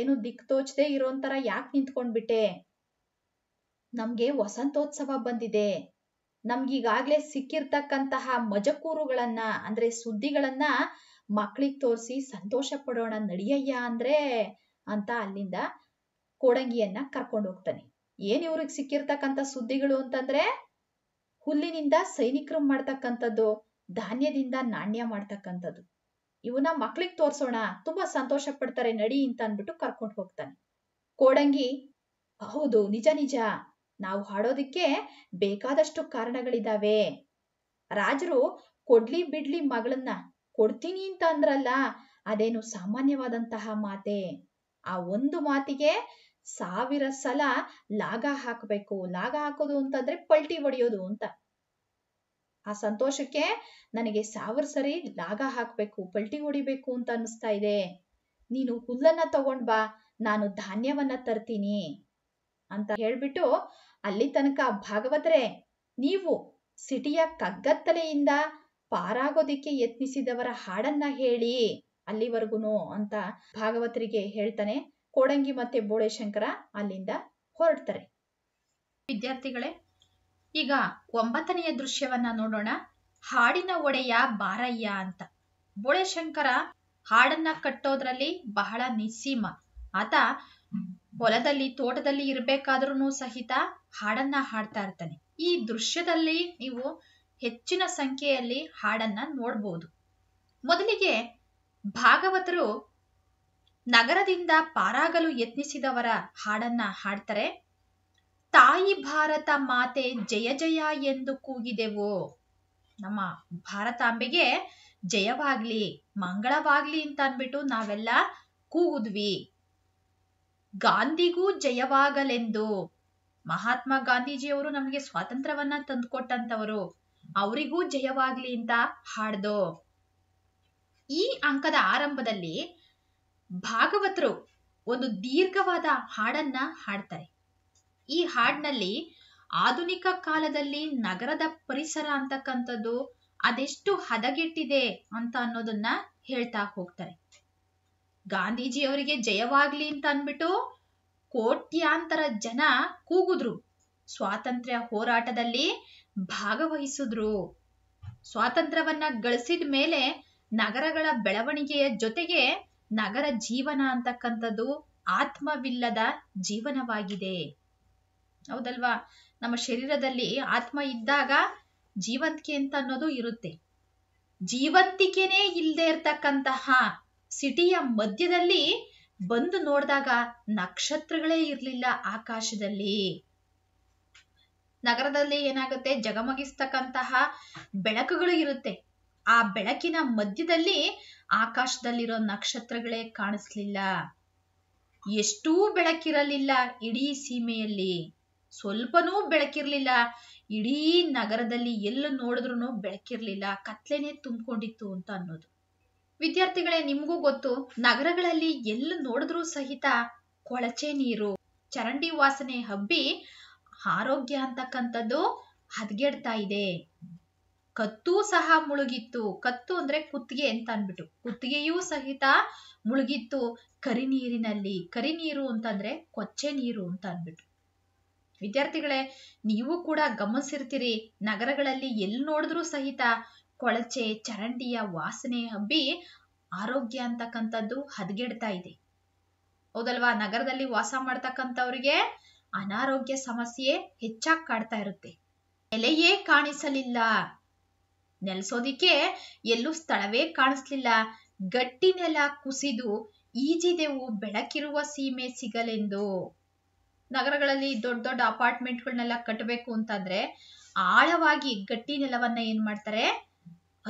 ಏನು ದಿಕ್ ತೋಚದೆ ಇರೋಂತರ ಯಾಕೆ ನಿಂತ್ಕೊಂಡ್ಬಿಟ್ಟೆ ನಮ್ಗೆ ವಸಂತೋತ್ಸವ ಬಂದಿದೆ ನಮ್ಗೀಗಾಗ್ಲೇ ಸಿಕ್ಕಿರ್ತಕ್ಕಂತಹ ಮಜಕೂರುಗಳನ್ನ ಅಂದ್ರೆ ಸುದ್ದಿಗಳನ್ನ ಮಕ್ಳಿಗೆ ತೋರಿಸಿ ಸಂತೋಷ ಪಡೋಣ ನಡಿಯಯ್ಯ ಅಂದ್ರೆ ಅಂತ ಅಲ್ಲಿಂದ ಕೊಡಂಗಿಯನ್ನ ಕರ್ಕೊಂಡು ಹೋಗ್ತಾನೆ ಏನ್ ಇವ್ರಿಗೆ ಸಿಕ್ಕಿರ್ತಕ್ಕಂಥ ಸುದ್ದಿಗಳು ಅಂತಂದ್ರೆ ಹುಲ್ಲಿನಿಂದ ಸೈನಿಕರು ಮಾಡ್ತಕ್ಕಂಥದ್ದು ಧಾನ್ಯದಿಂದ ನಾಣ್ಯ ಮಾಡ್ತಕ್ಕಂಥದ್ದು ಇವನ್ನ ಮಕ್ಳಿಗೆ ತೋರ್ಸೋಣ ತುಂಬಾ ಸಂತೋಷ ಪಡ್ತಾರೆ ನಡಿ ಅಂತ ಅಂದ್ಬಿಟ್ಟು ಕರ್ಕೊಂಡು ಹೋಗ್ತಾನೆ ಕೋಡಂಗಿ ಹೌದು ನಿಜ ನಿಜ ನಾವು ಹಾಡೋದಿಕ್ಕೆ ಬೇಕಾದಷ್ಟು ಕಾರಣಗಳಿದಾವೆ ರಾಜರು ಕೊಡ್ಲಿ ಬಿಡ್ಲಿ ಮಗಳನ್ನ ಕೊಡ್ತೀನಿ ಅಂತ ಅಂದ್ರಲ್ಲ ಅದೇನು ಸಾಮಾನ್ಯವಾದಂತಹ ಮಾತೆ ಆ ಒಂದು ಮಾತಿಗೆ ಸಾವಿರ ಸಲ ಲಾಗ ಹಾಕಬೇಕು ಲಾಗ ಹಾಕೋದು ಅಂತಂದ್ರೆ ಪಲ್ಟಿ ಹೊಡೆಯೋದು ಅಂತ ಆ ಸಂತೋಷಕ್ಕೆ ನನಗೆ ಸಾವಿರ ಸರಿ ಲಾಗ ಹಾಕಬೇಕು ಪಲ್ಟಿ ಹೊಡಿಬೇಕು ಅಂತ ಅನಿಸ್ತಾ ಇದೆ ನೀನು ಹುಲ್ಲನ್ನ ತಗೊಂಡ್ ಬಾ ನಾನು ಧಾನ್ಯವನ್ನ ತರ್ತೀನಿ ಅಂತ ಹೇಳ್ಬಿಟ್ಟು ಅಲ್ಲಿ ತನಕ ಭಾಗವತರೆ ನೀವು ಸಿಟಿಯ ಕಗ್ಗತ್ತಲೆಯಿಂದ ಪಾರಾಗೋದಿಕ್ಕೆ ಯತ್ನಿಸಿದವರ ಹಾಡನ್ನ ಹೇಳಿ ಅಲ್ಲಿವರೆಗೂ ಅಂತ ಭಾಗವತರಿಗೆ ಹೇಳ್ತಾನೆ ಕೋಡಂಗಿ ಮತ್ತೆ ಬೋಳೆಶಂಕರ ಅಲ್ಲಿಂದ ಹೊರಡ್ತಾರೆ ವಿದ್ಯಾರ್ಥಿಗಳೇ ಈಗ ಒಂಬತ್ತನೆಯ ದೃಶ್ಯವನ್ನ ನೋಡೋಣ ಹಾಡಿನ ಒಡೆಯ ಬಾರಯ್ಯ ಅಂತ ಬೋಳೆಶಂಕರ ಹಾಡನ್ನ ಕಟ್ಟೋದ್ರಲ್ಲಿ ಬಹಳ ನಿಸೀಮ ಆತ ಹೊಲದಲ್ಲಿ ತೋಟದಲ್ಲಿ ಇರಬೇಕಾದ್ರೂ ಸಹಿತ ಹಾಡನ್ನ ಹಾಡ್ತಾ ಇರ್ತಾನೆ ಈ ದೃಶ್ಯದಲ್ಲಿ ನೀವು ಹೆಚ್ಚಿನ ಸಂಖ್ಯೆಯಲ್ಲಿ ಹಾಡನ್ನ ನೋಡ್ಬೋದು ಮೊದಲಿಗೆ ಭಾಗವತರು ನಗರದಿಂದ ಪಾರಾಗಲು ಯತ್ನಿಸಿದವರ ಹಾಡನ್ನ ಹಾಡ್ತಾರೆ ತಾಯಿ ಭಾರತ ಮಾತೆ ಜಯ ಜಯ ಎಂದು ಕೂಗಿದೆವು ನಮ್ಮ ಭಾರತಾಂಬೆಗೆ ಜಯವಾಗ್ಲಿ ಮಂಗಳವಾಗ್ಲಿ ಅಂತ ಅಂದ್ಬಿಟ್ಟು ನಾವೆಲ್ಲ ಕೂಗುದ್ವಿ ಗಾಂಧಿಗೂ ಜಯವಾಗಲೆಂದು ಮಹಾತ್ಮ ಗಾಂಧೀಜಿಯವರು ನಮಗೆ ಸ್ವಾತಂತ್ರ್ಯವನ್ನ ತಂದುಕೊಟ್ಟಂತವರು ಅವರಿಗೂ ಜಯವಾಗ್ಲಿ ಅಂತ ಹಾಡ್ದು ಈ ಅಂಕದ ಆರಂಭದಲ್ಲಿ ಭಾಗವತರು ಒಂದು ದೀರ್ಘವಾದ ಹಾಡನ್ನ ಹಾಡ್ತಾರೆ ಈ ಹಾಡಿನಲ್ಲಿ ಆಧುನಿಕ ಕಾಲದಲ್ಲಿ ನಗರದ ಪರಿಸರ ಅಂತಕ್ಕಂಥದ್ದು ಅದೆಷ್ಟು ಹದಗೆಟ್ಟಿದೆ ಅಂತ ಅನ್ನೋದನ್ನ ಹೇಳ್ತಾ ಹೋಗ್ತಾರೆ ಅವರಿಗೆ ಜಯವಾಗ್ಲಿ ಅಂತ ಅನ್ಬಿಟ್ಟು ಕೋಟ್ಯಾಂತರ ಜನ ಕೂಗುದ್ರು ಸ್ವಾತಂತ್ರ್ಯ ಹೋರಾಟದಲ್ಲಿ ಭಾಗವಹಿಸಿದ್ರು ಸ್ವಾತಂತ್ರ್ಯವನ್ನ ಗಳಿಸಿದ ಮೇಲೆ ನಗರಗಳ ಬೆಳವಣಿಗೆಯ ಜೊತೆಗೆ ನಗರ ಜೀವನ ಅಂತಕ್ಕಂಥದ್ದು ಆತ್ಮವಿಲ್ಲದ ಜೀವನವಾಗಿದೆ ಹೌದಲ್ವಾ ನಮ್ಮ ಶರೀರದಲ್ಲಿ ಆತ್ಮ ಇದ್ದಾಗ ಜೀವಂತಿಕೆ ಅಂತ ಅನ್ನೋದು ಇರುತ್ತೆ ಜೀವಂತಿಕೆನೇ ಇಲ್ಲದೆ ಇರ್ತಕ್ಕಂತಹ ಸಿಟಿಯ ಮಧ್ಯದಲ್ಲಿ ಬಂದು ನೋಡಿದಾಗ ನಕ್ಷತ್ರಗಳೇ ಇರಲಿಲ್ಲ ಆಕಾಶದಲ್ಲಿ ನಗರದಲ್ಲಿ ಏನಾಗುತ್ತೆ ಜಗಮಗಿಸ್ತಕ್ಕಂತಹ ಬೆಳಕುಗಳು ಇರುತ್ತೆ ಆ ಬೆಳಕಿನ ಮಧ್ಯದಲ್ಲಿ ಆಕಾಶದಲ್ಲಿರೋ ನಕ್ಷತ್ರಗಳೇ ಕಾಣಿಸ್ಲಿಲ್ಲ ಎಷ್ಟೂ ಬೆಳಕಿರಲಿಲ್ಲ ಇಡೀ ಸೀಮೆಯಲ್ಲಿ ಸ್ವಲ್ಪನೂ ಬೆಳಕಿರ್ಲಿಲ್ಲ ಇಡೀ ನಗರದಲ್ಲಿ ಎಲ್ಲ ನೋಡಿದ್ರು ಬೆಳಕಿರ್ಲಿಲ್ಲ ಕತ್ಲೇನೆ ತುಂಬಿಕೊಂಡಿತ್ತು ಅಂತ ಅನ್ನೋದು ವಿದ್ಯಾರ್ಥಿಗಳೇ ನಿಮ್ಗೂ ಗೊತ್ತು ನಗರಗಳಲ್ಲಿ ಎಲ್ಲ ನೋಡಿದ್ರೂ ಸಹಿತ ಕೊಳಚೆ ನೀರು ಚರಂಡಿ ವಾಸನೆ ಹಬ್ಬಿ ಆರೋಗ್ಯ ಅಂತಕ್ಕಂಥದ್ದು ಹದಗೆಡ್ತಾ ಇದೆ ಕತ್ತೂ ಸಹ ಮುಳುಗಿತ್ತು ಕತ್ತು ಅಂದ್ರೆ ಕುತ್ತಿಗೆ ಅಂತ ಅನ್ಬಿಟ್ಟು ಕುತ್ತಿಗೆಯೂ ಸಹಿತ ಮುಳುಗಿತ್ತು ಕರಿ ನೀರಿನಲ್ಲಿ ಕರಿ ನೀರು ಅಂತಂದ್ರೆ ಕೊಚ್ಚೆ ನೀರು ಅಂತ ಅಂದ್ಬಿಟ್ಟು ವಿದ್ಯಾರ್ಥಿಗಳೇ ನೀವು ಕೂಡ ಗಮನಿಸಿರ್ತೀರಿ ನಗರಗಳಲ್ಲಿ ಎಲ್ಲಿ ನೋಡಿದ್ರೂ ಸಹಿತ ಕೊಳಚೆ ಚರಂಡಿಯ ವಾಸನೆ ಹಬ್ಬಿ ಆರೋಗ್ಯ ಅಂತಕ್ಕಂಥದ್ದು ಹದಗೆಡ್ತಾ ಇದೆ ಹೌದಲ್ವಾ ನಗರದಲ್ಲಿ ವಾಸ ಮಾಡ್ತಕ್ಕಂಥವ್ರಿಗೆ ಅನಾರೋಗ್ಯ ಸಮಸ್ಯೆ ಹೆಚ್ಚಾಗಿ ಕಾಡ್ತಾ ಇರುತ್ತೆ ಎಲೆಯೇ ಕಾಣಿಸಲಿಲ್ಲ ನೆಲೆಸೋದಿಕ್ಕೆ ಎಲ್ಲೂ ಸ್ಥಳವೇ ಕಾಣಿಸ್ಲಿಲ್ಲ ಗಟ್ಟಿ ನೆಲ ಕುಸಿದು ಈಜಿದೆವು ಬೆಳಕಿರುವ ಸೀಮೆ ಸಿಗಲೆಂದು ನಗರಗಳಲ್ಲಿ ದೊಡ್ಡ ದೊಡ್ಡ ಅಪಾರ್ಟ್ಮೆಂಟ್ಗಳನ್ನೆಲ್ಲ ಕಟ್ಟಬೇಕು ಅಂತಂದ್ರೆ ಆಳವಾಗಿ ಗಟ್ಟಿ ನೆಲವನ್ನ ಏನ್ ಮಾಡ್ತಾರೆ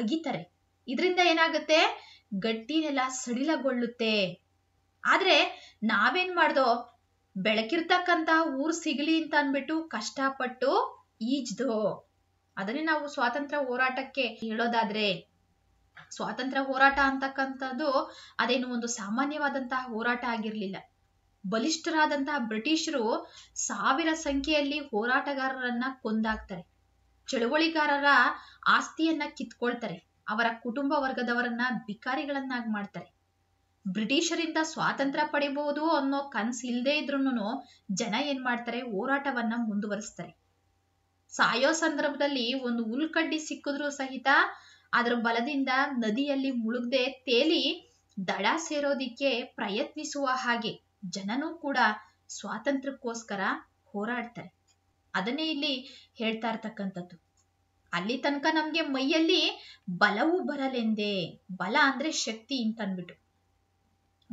ಅಗಿತಾರೆ ಇದರಿಂದ ಏನಾಗುತ್ತೆ ಗಟ್ಟಿ ನೆಲ ಸಡಿಲಗೊಳ್ಳುತ್ತೆ ಆದ್ರೆ ನಾವೇನ್ ಮಾಡ್ದೋ ಬೆಳಕಿರ್ತಕ್ಕಂತ ಊರು ಸಿಗ್ಲಿ ಅಂತ ಅಂದ್ಬಿಟ್ಟು ಕಷ್ಟಪಟ್ಟು ಈಜ್ದೋ ಅದನ್ನೇ ನಾವು ಸ್ವಾತಂತ್ರ್ಯ ಹೋರಾಟಕ್ಕೆ ಹೇಳೋದಾದ್ರೆ ಸ್ವಾತಂತ್ರ್ಯ ಹೋರಾಟ ಅಂತಕ್ಕಂಥದ್ದು ಅದೇನು ಒಂದು ಸಾಮಾನ್ಯವಾದಂತಹ ಹೋರಾಟ ಆಗಿರ್ಲಿಲ್ಲ ಬಲಿಷ್ಠರಾದಂತಹ ಬ್ರಿಟಿಷರು ಸಾವಿರ ಸಂಖ್ಯೆಯಲ್ಲಿ ಹೋರಾಟಗಾರರನ್ನ ಕೊಂದಾಕ್ತಾರೆ ಚಳುವಳಿಗಾರರ ಆಸ್ತಿಯನ್ನ ಕಿತ್ಕೊಳ್ತಾರೆ ಅವರ ಕುಟುಂಬ ವರ್ಗದವರನ್ನ ಬಿಕಾರಿಗಳನ್ನಾಗಿ ಮಾಡ್ತಾರೆ ಬ್ರಿಟಿಷರಿಂದ ಸ್ವಾತಂತ್ರ್ಯ ಪಡಿಬಹುದು ಅನ್ನೋ ಇಲ್ಲದೆ ಇದ್ರೂನು ಜನ ಏನ್ ಮಾಡ್ತಾರೆ ಹೋರಾಟವನ್ನ ಮುಂದುವರಿಸ್ತಾರೆ ಸಾಯೋ ಸಂದರ್ಭದಲ್ಲಿ ಒಂದು ಉಲ್ಕಡ್ಡಿ ಸಿಕ್ಕಿದ್ರು ಸಹಿತ ಅದರ ಬಲದಿಂದ ನದಿಯಲ್ಲಿ ಮುಳುಗ್ದೆ ತೇಲಿ ದಡ ಸೇರೋದಿಕ್ಕೆ ಪ್ರಯತ್ನಿಸುವ ಹಾಗೆ ಜನನೂ ಕೂಡ ಸ್ವಾತಂತ್ರ್ಯಕ್ಕೋಸ್ಕರ ಹೋರಾಡ್ತಾರೆ ಅದನ್ನೇ ಇಲ್ಲಿ ಹೇಳ್ತಾ ಇರ್ತಕ್ಕಂಥದ್ದು ಅಲ್ಲಿ ತನಕ ನಮ್ಗೆ ಮೈಯಲ್ಲಿ ಬಲವೂ ಬರಲೆಂದೇ ಬಲ ಅಂದ್ರೆ ಶಕ್ತಿ ಅಂತ ಅನ್ಬಿಟ್ಟು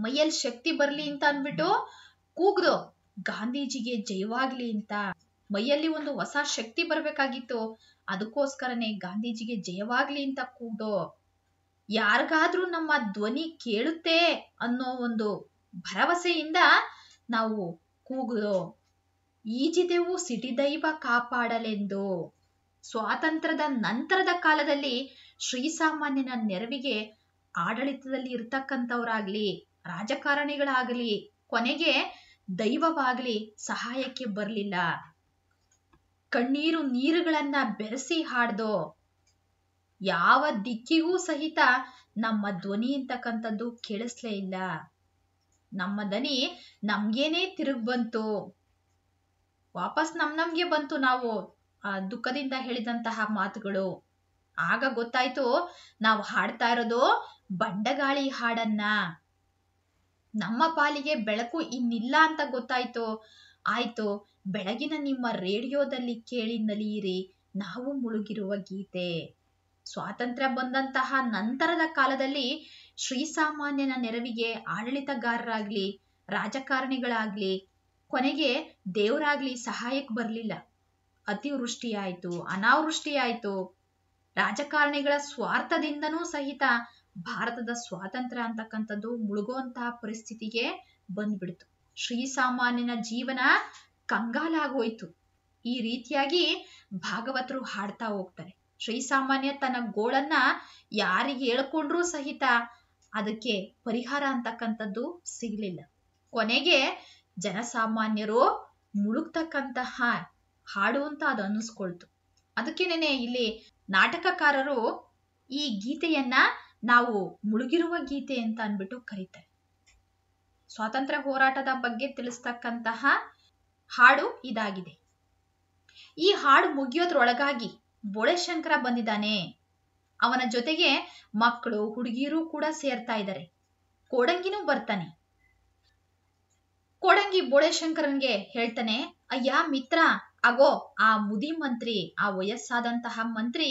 ಮೈಯಲ್ಲಿ ಶಕ್ತಿ ಬರ್ಲಿ ಅಂತ ಅನ್ಬಿಟ್ಟು ಕೂಗ್ದು ಗಾಂಧೀಜಿಗೆ ಜೈವಾಗ್ಲಿ ಅಂತ ಮೈಯಲ್ಲಿ ಒಂದು ಹೊಸ ಶಕ್ತಿ ಬರಬೇಕಾಗಿತ್ತು ಅದಕ್ಕೋಸ್ಕರನೇ ಗಾಂಧೀಜಿಗೆ ಜಯವಾಗ್ಲಿ ಅಂತ ಕೂಗೋ ಯಾರಿಗಾದ್ರೂ ನಮ್ಮ ಧ್ವನಿ ಕೇಳುತ್ತೆ ಅನ್ನೋ ಒಂದು ಭರವಸೆಯಿಂದ ನಾವು ಕೂಗೋ ಈಜಿದೆವು ಸಿಟಿದೈವ ಕಾಪಾಡಲೆಂದು ಸ್ವಾತಂತ್ರ್ಯದ ನಂತರದ ಕಾಲದಲ್ಲಿ ಶ್ರೀಸಾಮಾನ್ಯನ ನೆರವಿಗೆ ಆಡಳಿತದಲ್ಲಿ ಇರ್ತಕ್ಕಂಥವ್ರಾಗ್ಲಿ ರಾಜಕಾರಣಿಗಳಾಗಲಿ ಕೊನೆಗೆ ದೈವವಾಗಲಿ ಸಹಾಯಕ್ಕೆ ಬರಲಿಲ್ಲ ಕಣ್ಣೀರು ನೀರುಗಳನ್ನ ಬೆರೆಸಿ ಹಾಡ್ದು ಯಾವ ದಿಕ್ಕಿಗೂ ಸಹಿತ ನಮ್ಮ ಧ್ವನಿ ಅಂತಕ್ಕಂಥದ್ದು ಕೇಳಿಸ್ಲೇ ಇಲ್ಲ ನಮ್ಮ ಧ್ವನಿ ನಮ್ಗೇನೆ ತಿರುಗ್ ಬಂತು ವಾಪಸ್ ನಮ್ ನಮ್ಗೆ ಬಂತು ನಾವು ಆ ದುಃಖದಿಂದ ಹೇಳಿದಂತಹ ಮಾತುಗಳು ಆಗ ಗೊತ್ತಾಯ್ತು ನಾವು ಹಾಡ್ತಾ ಇರೋದು ಬಂಡಗಾಳಿ ಹಾಡನ್ನ ನಮ್ಮ ಪಾಲಿಗೆ ಬೆಳಕು ಇನ್ನಿಲ್ಲ ಅಂತ ಗೊತ್ತಾಯ್ತು ಆಯ್ತು ಬೆಳಗಿನ ನಿಮ್ಮ ರೇಡಿಯೋದಲ್ಲಿ ಕೇಳಿ ನಲಿಯಿರಿ ನಾವು ಮುಳುಗಿರುವ ಗೀತೆ ಸ್ವಾತಂತ್ರ್ಯ ಬಂದಂತಹ ನಂತರದ ಕಾಲದಲ್ಲಿ ಶ್ರೀ ಸಾಮಾನ್ಯನ ನೆರವಿಗೆ ಆಡಳಿತಗಾರರಾಗ್ಲಿ ರಾಜಕಾರಣಿಗಳಾಗ್ಲಿ ಕೊನೆಗೆ ದೇವರಾಗ್ಲಿ ಸಹಾಯಕ್ಕೆ ಬರಲಿಲ್ಲ ಅತಿವೃಷ್ಟಿಯಾಯಿತು ಅನಾವೃಷ್ಟಿಯಾಯಿತು ರಾಜಕಾರಣಿಗಳ ಸ್ವಾರ್ಥದಿಂದನೂ ಸಹಿತ ಭಾರತದ ಸ್ವಾತಂತ್ರ್ಯ ಅಂತಕ್ಕಂಥದ್ದು ಮುಳುಗುವಂತಹ ಪರಿಸ್ಥಿತಿಗೆ ಬಂದ್ಬಿಡ್ತು ಸಾಮಾನ್ಯನ ಜೀವನ ಕಂಗಾಲಾಗೋಯ್ತು ಈ ರೀತಿಯಾಗಿ ಭಾಗವತರು ಹಾಡ್ತಾ ಹೋಗ್ತಾರೆ ಶ್ರೀ ಸಾಮಾನ್ಯ ತನ್ನ ಗೋಳನ್ನ ಯಾರಿಗೆ ಹೇಳ್ಕೊಂಡ್ರು ಸಹಿತ ಅದಕ್ಕೆ ಪರಿಹಾರ ಅಂತಕ್ಕಂಥದ್ದು ಸಿಗ್ಲಿಲ್ಲ ಕೊನೆಗೆ ಜನಸಾಮಾನ್ಯರು ಮುಳುಗ್ತಕ್ಕಂತಹ ಹಾಡು ಅಂತ ಅದು ಅನ್ನಿಸ್ಕೊಳ್ತು ಅದಕ್ಕೇನೆ ಇಲ್ಲಿ ನಾಟಕಕಾರರು ಈ ಗೀತೆಯನ್ನ ನಾವು ಮುಳುಗಿರುವ ಗೀತೆ ಅಂತ ಅಂದ್ಬಿಟ್ಟು ಕರೀತಾರೆ ಸ್ವಾತಂತ್ರ್ಯ ಹೋರಾಟದ ಬಗ್ಗೆ ತಿಳಿಸ್ತಕ್ಕಂತಹ ಹಾಡು ಇದಾಗಿದೆ ಈ ಹಾಡು ಮುಗಿಯೋದ್ರೊಳಗಾಗಿ ಬೋಳೆಶಂಕರ ಬಂದಿದ್ದಾನೆ ಅವನ ಜೊತೆಗೆ ಮಕ್ಕಳು ಹುಡುಗಿಯರು ಕೂಡ ಸೇರ್ತಾ ಇದ್ದಾರೆ ಕೋಡಂಗಿನೂ ಬರ್ತಾನೆ ಕೋಡಂಗಿ ಬೋಳೆಶಂಕರನ್ಗೆ ಹೇಳ್ತಾನೆ ಅಯ್ಯ ಮಿತ್ರ ಆಗೋ ಆ ಮುದಿ ಮಂತ್ರಿ ಆ ವಯಸ್ಸಾದಂತಹ ಮಂತ್ರಿ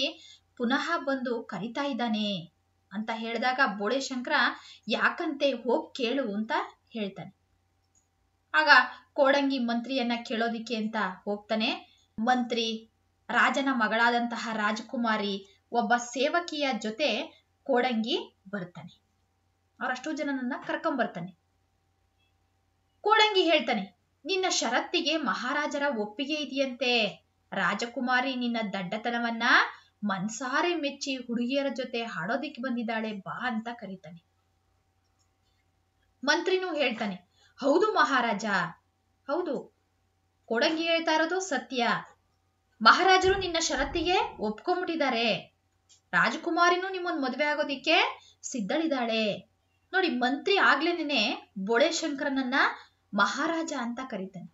ಪುನಃ ಬಂದು ಕರಿತಾ ಇದ್ದಾನೆ ಅಂತ ಹೇಳಿದಾಗ ಬೋಳೆಶಂಕರ ಯಾಕಂತೆ ಹೋಗ್ ಕೇಳು ಅಂತ ಹೇಳ್ತಾನೆ ಆಗ ಕೋಡಂಗಿ ಮಂತ್ರಿಯನ್ನ ಕೇಳೋದಿಕ್ಕೆ ಅಂತ ಹೋಗ್ತಾನೆ ಮಂತ್ರಿ ರಾಜನ ಮಗಳಾದಂತಹ ರಾಜಕುಮಾರಿ ಒಬ್ಬ ಸೇವಕಿಯ ಜೊತೆ ಕೋಡಂಗಿ ಬರ್ತಾನೆ ಅವರಷ್ಟು ಜನನನ್ನ ಕರ್ಕೊಂಬರ್ತಾನೆ ಕೋಡಂಗಿ ಹೇಳ್ತಾನೆ ನಿನ್ನ ಷರತ್ತಿಗೆ ಮಹಾರಾಜರ ಒಪ್ಪಿಗೆ ಇದೆಯಂತೆ ರಾಜಕುಮಾರಿ ನಿನ್ನ ದಡ್ಡತನವನ್ನ ಮನ್ಸಾರೆ ಮೆಚ್ಚಿ ಹುಡುಗಿಯರ ಜೊತೆ ಹಾಡೋದಿಕ್ಕೆ ಬಂದಿದ್ದಾಳೆ ಬಾ ಅಂತ ಕರೀತಾನೆ ಮಂತ್ರಿನೂ ಹೇಳ್ತಾನೆ ಹೌದು ಮಹಾರಾಜ ಹೌದು ಕೊಡಂಗಿ ಹೇಳ್ತಾ ಇರೋದು ಸತ್ಯ ಮಹಾರಾಜರು ನಿನ್ನ ಷರತ್ತಿಗೆ ಒಪ್ಕೊಂಡ್ಬಿಟ್ಟಿದ್ದಾರೆ ರಾಜಕುಮಾರಿನೂ ನಿಮ್ಮೊಂದು ಮದ್ವೆ ಆಗೋದಿಕ್ಕೆ ಸಿದ್ಧಳಿದ್ದಾಳೆ ನೋಡಿ ಮಂತ್ರಿ ಆಗ್ಲೇನೆ ಬೊಳೆಶಂಕರನನ್ನ ಶಂಕರನನ್ನ ಮಹಾರಾಜ ಅಂತ ಕರೀತಾನೆ